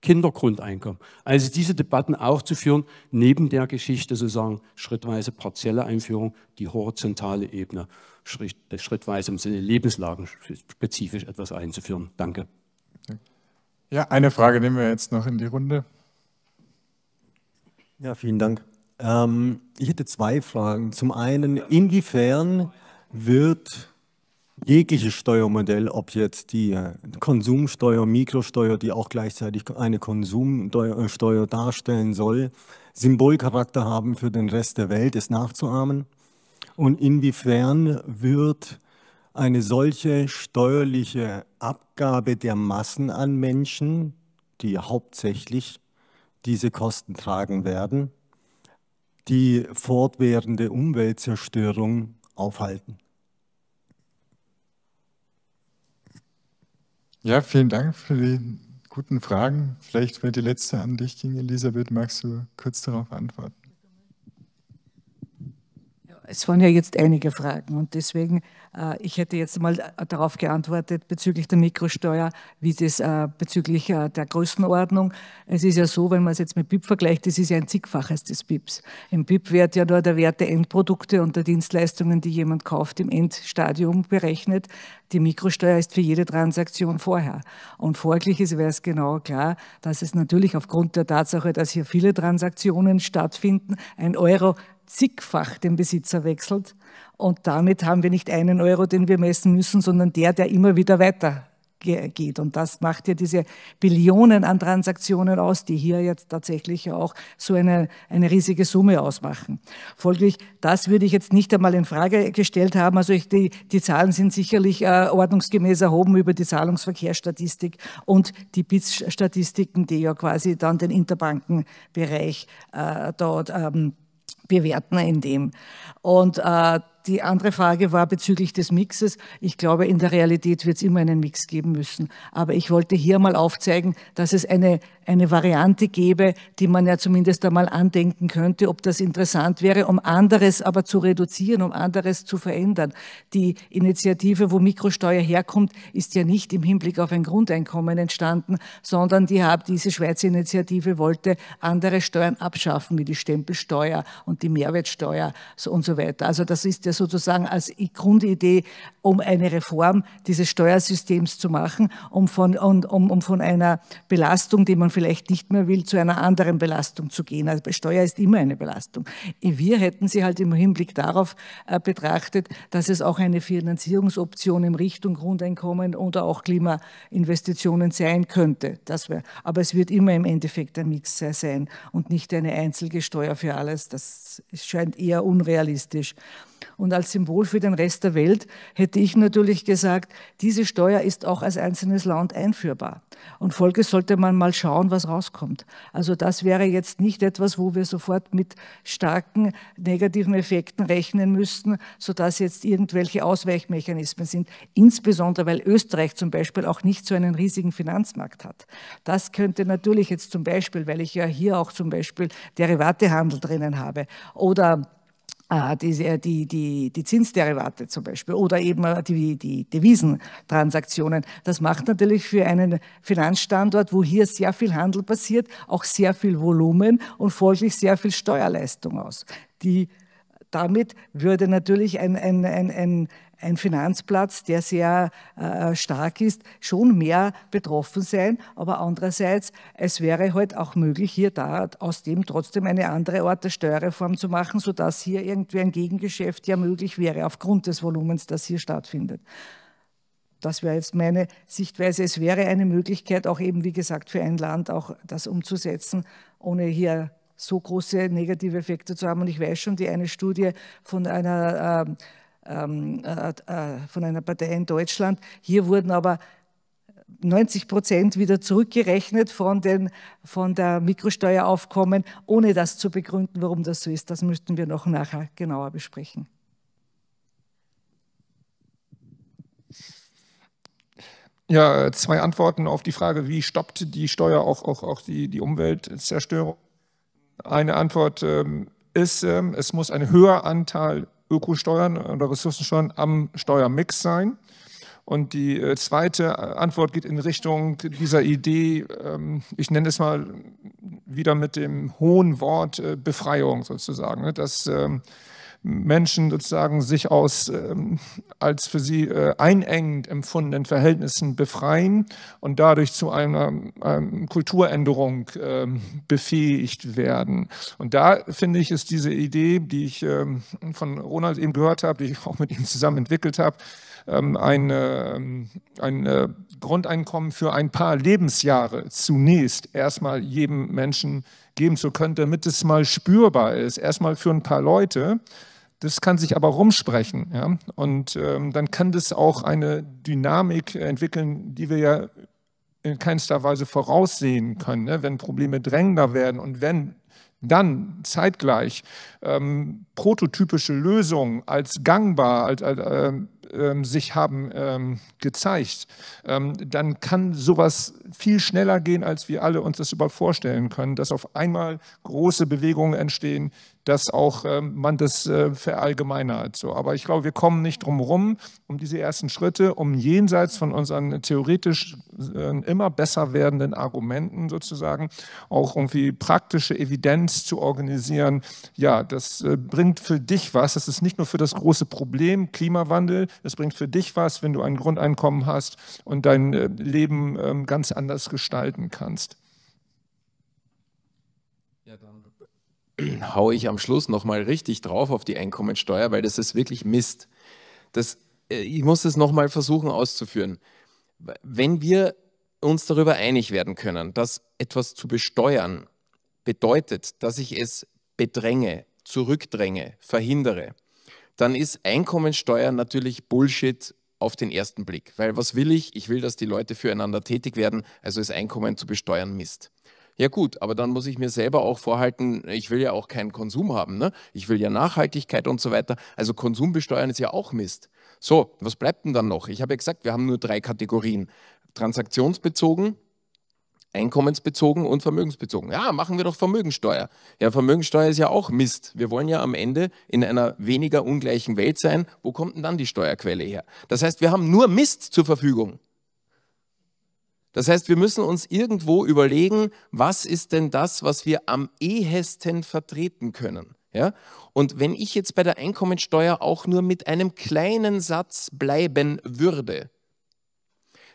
Kindergrundeinkommen. Also diese Debatten auch zu führen, neben der Geschichte sozusagen schrittweise partielle Einführung, die horizontale Ebene, äh, schrittweise im Sinne Lebenslagen spezifisch etwas einzuführen. Danke. Ja, eine Frage nehmen wir jetzt noch in die Runde. Ja, vielen Dank. Ähm, ich hätte zwei Fragen. Zum einen, inwiefern wird jegliches Steuermodell, ob jetzt die äh, Konsumsteuer, Mikrosteuer, die auch gleichzeitig eine Konsumsteuer äh, darstellen soll, Symbolcharakter haben für den Rest der Welt, ist nachzuahmen? Und inwiefern wird eine solche steuerliche Abgabe der Massen an Menschen, die hauptsächlich diese Kosten tragen werden, die fortwährende Umweltzerstörung aufhalten? Ja, vielen Dank für die guten Fragen. Vielleicht, wenn die letzte an dich ging, Elisabeth, magst du kurz darauf antworten? Es waren ja jetzt einige Fragen und deswegen, äh, ich hätte jetzt mal äh, darauf geantwortet bezüglich der Mikrosteuer, wie das äh, bezüglich der Größenordnung. Es ist ja so, wenn man es jetzt mit BIP vergleicht, das ist ja ein zigfaches des BIPs. Im BIP wird ja nur der Wert der Endprodukte und der Dienstleistungen, die jemand kauft, im Endstadium berechnet. Die Mikrosteuer ist für jede Transaktion vorher. Und folglich ist, wäre es genau klar, dass es natürlich aufgrund der Tatsache, dass hier viele Transaktionen stattfinden, ein Euro zigfach den Besitzer wechselt. Und damit haben wir nicht einen Euro, den wir messen müssen, sondern der, der immer wieder weitergeht. Und das macht ja diese Billionen an Transaktionen aus, die hier jetzt tatsächlich auch so eine, eine riesige Summe ausmachen. Folglich, das würde ich jetzt nicht einmal in Frage gestellt haben. Also ich, die, die Zahlen sind sicherlich äh, ordnungsgemäß erhoben über die Zahlungsverkehrsstatistik und die BITS-Statistiken, die ja quasi dann den Interbankenbereich äh, dort ähm, bewerten in dem. Und äh, die andere Frage war bezüglich des Mixes. Ich glaube, in der Realität wird es immer einen Mix geben müssen. Aber ich wollte hier mal aufzeigen, dass es eine, eine Variante gäbe, die man ja zumindest einmal andenken könnte, ob das interessant wäre, um anderes aber zu reduzieren, um anderes zu verändern. Die Initiative, wo Mikrosteuer herkommt, ist ja nicht im Hinblick auf ein Grundeinkommen entstanden, sondern die hab, diese Schweizer Initiative wollte andere Steuern abschaffen, wie die Stempelsteuer und die Mehrwertsteuer und so weiter. Also das ist ja sozusagen als Grundidee, um eine Reform dieses Steuersystems zu machen, um von, um, um von einer Belastung, die man vielleicht nicht mehr will, zu einer anderen Belastung zu gehen. Also Steuer ist immer eine Belastung. Wir hätten sie halt im Hinblick darauf äh, betrachtet, dass es auch eine Finanzierungsoption in Richtung Grundeinkommen oder auch Klimainvestitionen sein könnte. Das wär, aber es wird immer im Endeffekt ein Mix sein und nicht eine einzelne Steuer für alles. Das es scheint eher unrealistisch. Und als Symbol für den Rest der Welt hätte ich natürlich gesagt, diese Steuer ist auch als einzelnes Land einführbar. Und folglich sollte man mal schauen, was rauskommt. Also das wäre jetzt nicht etwas, wo wir sofort mit starken negativen Effekten rechnen müssten, sodass jetzt irgendwelche Ausweichmechanismen sind. Insbesondere, weil Österreich zum Beispiel auch nicht so einen riesigen Finanzmarkt hat. Das könnte natürlich jetzt zum Beispiel, weil ich ja hier auch zum Beispiel Derivatehandel drinnen habe, oder äh, die, äh, die, die, die Zinsderivate zum Beispiel oder eben äh, die, die Devisentransaktionen. Das macht natürlich für einen Finanzstandort, wo hier sehr viel Handel passiert, auch sehr viel Volumen und folglich sehr viel Steuerleistung aus. Die, damit würde natürlich ein, ein, ein, ein ein Finanzplatz, der sehr äh, stark ist, schon mehr betroffen sein. Aber andererseits, es wäre halt auch möglich, hier da aus dem trotzdem eine andere Art der Steuerreform zu machen, sodass hier irgendwie ein Gegengeschäft ja möglich wäre, aufgrund des Volumens, das hier stattfindet. Das wäre jetzt meine Sichtweise. Es wäre eine Möglichkeit, auch eben, wie gesagt, für ein Land auch das umzusetzen, ohne hier so große negative Effekte zu haben. Und ich weiß schon, die eine Studie von einer äh, ähm, äh, äh, von einer Partei in Deutschland. Hier wurden aber 90 Prozent wieder zurückgerechnet von, den, von der Mikrosteueraufkommen, ohne das zu begründen, warum das so ist. Das müssten wir noch nachher genauer besprechen. Ja, zwei Antworten auf die Frage, wie stoppt die Steuer auch, auch, auch die, die Umweltzerstörung? Eine Antwort ähm, ist, ähm, es muss ein höherer Anteil Ökosteuern oder Ressourcensteuern am Steuermix sein. Und die äh, zweite äh, Antwort geht in Richtung dieser Idee, ähm, ich nenne es mal wieder mit dem hohen Wort äh, Befreiung sozusagen, ne, dass ähm, Menschen sozusagen sich aus ähm, als für sie äh, einengend empfundenen Verhältnissen befreien und dadurch zu einer ähm, Kulturänderung ähm, befähigt werden. Und da finde ich, ist diese Idee, die ich ähm, von Ronald eben gehört habe, die ich auch mit ihm zusammen entwickelt habe, ähm, ähm, ein, ein äh, Grundeinkommen für ein paar Lebensjahre zunächst erstmal jedem Menschen geben zu können, damit es mal spürbar ist, erstmal für ein paar Leute. Das kann sich aber rumsprechen. Ja? Und ähm, dann kann das auch eine Dynamik entwickeln, die wir ja in keinster Weise voraussehen können, ne? wenn Probleme drängender werden und wenn dann zeitgleich ähm, prototypische Lösungen als gangbar als, als, äh, äh, sich haben ähm, gezeigt, ähm, dann kann sowas viel schneller gehen, als wir alle uns das überhaupt vorstellen können, dass auf einmal große Bewegungen entstehen, dass auch ähm, man das äh, verallgemeinert. So. Aber ich glaube, wir kommen nicht drum herum um diese ersten Schritte, um jenseits von unseren theoretisch äh, immer besser werdenden Argumenten sozusagen auch irgendwie praktische Evidenz zu organisieren. Ja, das äh, bringt für dich was. Das ist nicht nur für das große Problem Klimawandel, es bringt für dich was, wenn du ein Grundeinkommen hast und dein äh, Leben ähm, ganz anders gestalten kannst. haue ich am Schluss nochmal richtig drauf auf die Einkommensteuer, weil das ist wirklich Mist. Das, äh, ich muss es nochmal versuchen auszuführen. Wenn wir uns darüber einig werden können, dass etwas zu besteuern bedeutet, dass ich es bedränge, zurückdränge, verhindere, dann ist Einkommensteuer natürlich Bullshit auf den ersten Blick. Weil was will ich? Ich will, dass die Leute füreinander tätig werden, also ist Einkommen zu besteuern Mist. Ja gut, aber dann muss ich mir selber auch vorhalten, ich will ja auch keinen Konsum haben. Ne? Ich will ja Nachhaltigkeit und so weiter. Also Konsum besteuern ist ja auch Mist. So, was bleibt denn dann noch? Ich habe ja gesagt, wir haben nur drei Kategorien. Transaktionsbezogen, einkommensbezogen und vermögensbezogen. Ja, machen wir doch Vermögensteuer. Ja, Vermögensteuer ist ja auch Mist. Wir wollen ja am Ende in einer weniger ungleichen Welt sein. Wo kommt denn dann die Steuerquelle her? Das heißt, wir haben nur Mist zur Verfügung. Das heißt, wir müssen uns irgendwo überlegen, was ist denn das, was wir am ehesten vertreten können. Ja? Und wenn ich jetzt bei der Einkommensteuer auch nur mit einem kleinen Satz bleiben würde,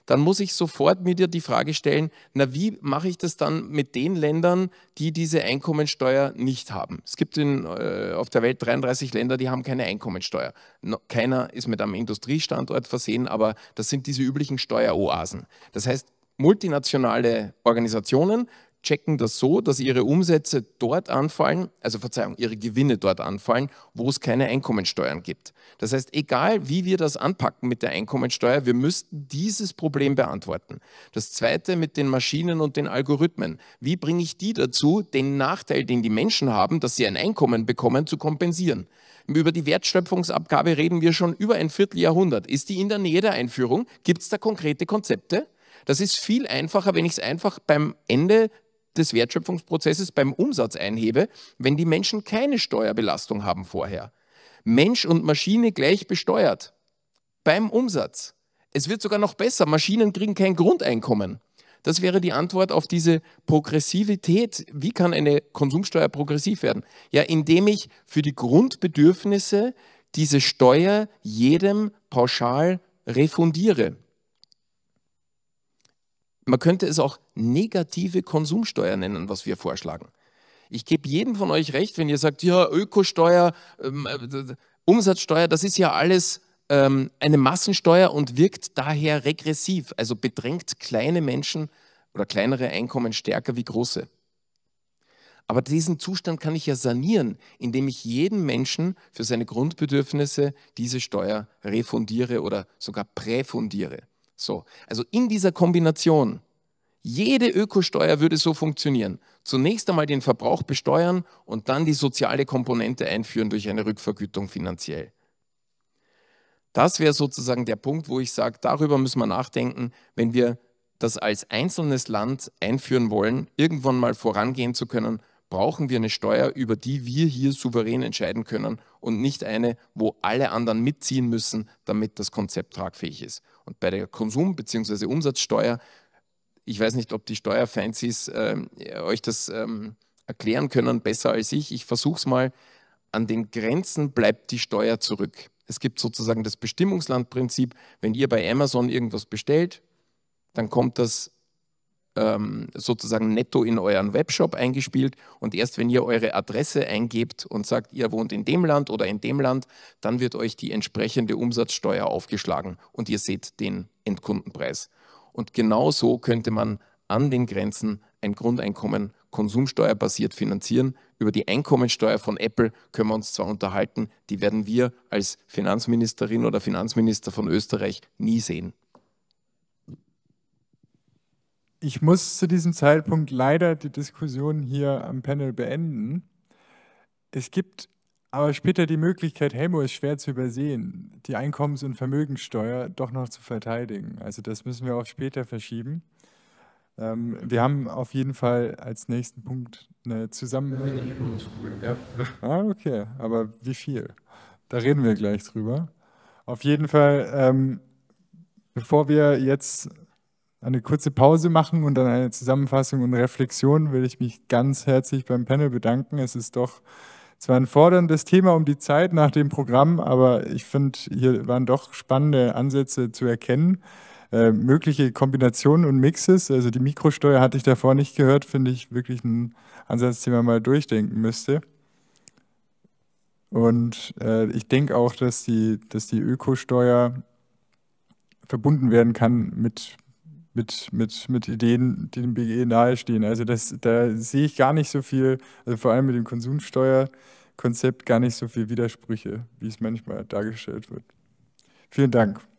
dann muss ich sofort mir die Frage stellen, na wie mache ich das dann mit den Ländern, die diese Einkommensteuer nicht haben? Es gibt in, äh, auf der Welt 33 Länder, die haben keine Einkommensteuer. No, keiner ist mit einem Industriestandort versehen, aber das sind diese üblichen Steueroasen. Das heißt, multinationale Organisationen checken das so, dass ihre Umsätze dort anfallen, also Verzeihung, ihre Gewinne dort anfallen, wo es keine Einkommensteuern gibt. Das heißt, egal wie wir das anpacken mit der Einkommensteuer, wir müssten dieses Problem beantworten. Das zweite mit den Maschinen und den Algorithmen. Wie bringe ich die dazu, den Nachteil, den die Menschen haben, dass sie ein Einkommen bekommen, zu kompensieren? Über die Wertschöpfungsabgabe reden wir schon über ein Vierteljahrhundert. Ist die in der Nähe der Einführung? Gibt es da konkrete Konzepte? Das ist viel einfacher, wenn ich es einfach beim Ende des Wertschöpfungsprozesses beim Umsatz einhebe, wenn die Menschen keine Steuerbelastung haben vorher. Mensch und Maschine gleich besteuert beim Umsatz. Es wird sogar noch besser, Maschinen kriegen kein Grundeinkommen. Das wäre die Antwort auf diese Progressivität. Wie kann eine Konsumsteuer progressiv werden? Ja, indem ich für die Grundbedürfnisse diese Steuer jedem pauschal refundiere. Man könnte es auch negative Konsumsteuer nennen, was wir vorschlagen. Ich gebe jedem von euch recht, wenn ihr sagt, ja, Ökosteuer, ähm, äh, Umsatzsteuer, das ist ja alles ähm, eine Massensteuer und wirkt daher regressiv, also bedrängt kleine Menschen oder kleinere Einkommen stärker wie große. Aber diesen Zustand kann ich ja sanieren, indem ich jedem Menschen für seine Grundbedürfnisse diese Steuer refundiere oder sogar präfundiere. So, also in dieser Kombination, jede Ökosteuer würde so funktionieren. Zunächst einmal den Verbrauch besteuern und dann die soziale Komponente einführen durch eine Rückvergütung finanziell. Das wäre sozusagen der Punkt, wo ich sage, darüber müssen wir nachdenken, wenn wir das als einzelnes Land einführen wollen, irgendwann mal vorangehen zu können, brauchen wir eine Steuer, über die wir hier souverän entscheiden können und nicht eine, wo alle anderen mitziehen müssen, damit das Konzept tragfähig ist. Und bei der Konsum- bzw. Umsatzsteuer, ich weiß nicht, ob die Steuerfancies äh, euch das ähm, erklären können besser als ich. Ich versuche es mal. An den Grenzen bleibt die Steuer zurück. Es gibt sozusagen das Bestimmungslandprinzip. Wenn ihr bei Amazon irgendwas bestellt, dann kommt das ähm, sozusagen netto in euren Webshop eingespielt. Und erst wenn ihr eure Adresse eingebt und sagt, ihr wohnt in dem Land oder in dem Land, dann wird euch die entsprechende Umsatzsteuer aufgeschlagen und ihr seht den Endkundenpreis. Und genau so könnte man an den Grenzen ein Grundeinkommen konsumsteuerbasiert finanzieren. Über die Einkommensteuer von Apple können wir uns zwar unterhalten, die werden wir als Finanzministerin oder Finanzminister von Österreich nie sehen. Ich muss zu diesem Zeitpunkt leider die Diskussion hier am Panel beenden. Es gibt aber später die Möglichkeit, Helmo ist schwer zu übersehen, die Einkommens- und Vermögensteuer doch noch zu verteidigen. Also das müssen wir auf später verschieben. Ähm, wir haben auf jeden Fall als nächsten Punkt eine Zusammenarbeit. Ja. Ah, okay, aber wie viel? Da reden wir gleich drüber. Auf jeden Fall, ähm, bevor wir jetzt eine kurze Pause machen und dann eine Zusammenfassung und Reflexion will ich mich ganz herzlich beim Panel bedanken. Es ist doch zwar ein forderndes Thema um die Zeit nach dem Programm, aber ich finde, hier waren doch spannende Ansätze zu erkennen. Äh, mögliche Kombinationen und Mixes, also die Mikrosteuer hatte ich davor nicht gehört, finde ich wirklich ein Ansatz, den man mal durchdenken müsste. Und äh, ich denke auch, dass die, dass die Ökosteuer verbunden werden kann mit mit, mit, mit Ideen, die dem BGE nahestehen. Also das, da sehe ich gar nicht so viel, also vor allem mit dem Konsumsteuerkonzept gar nicht so viel Widersprüche, wie es manchmal dargestellt wird. Vielen Dank.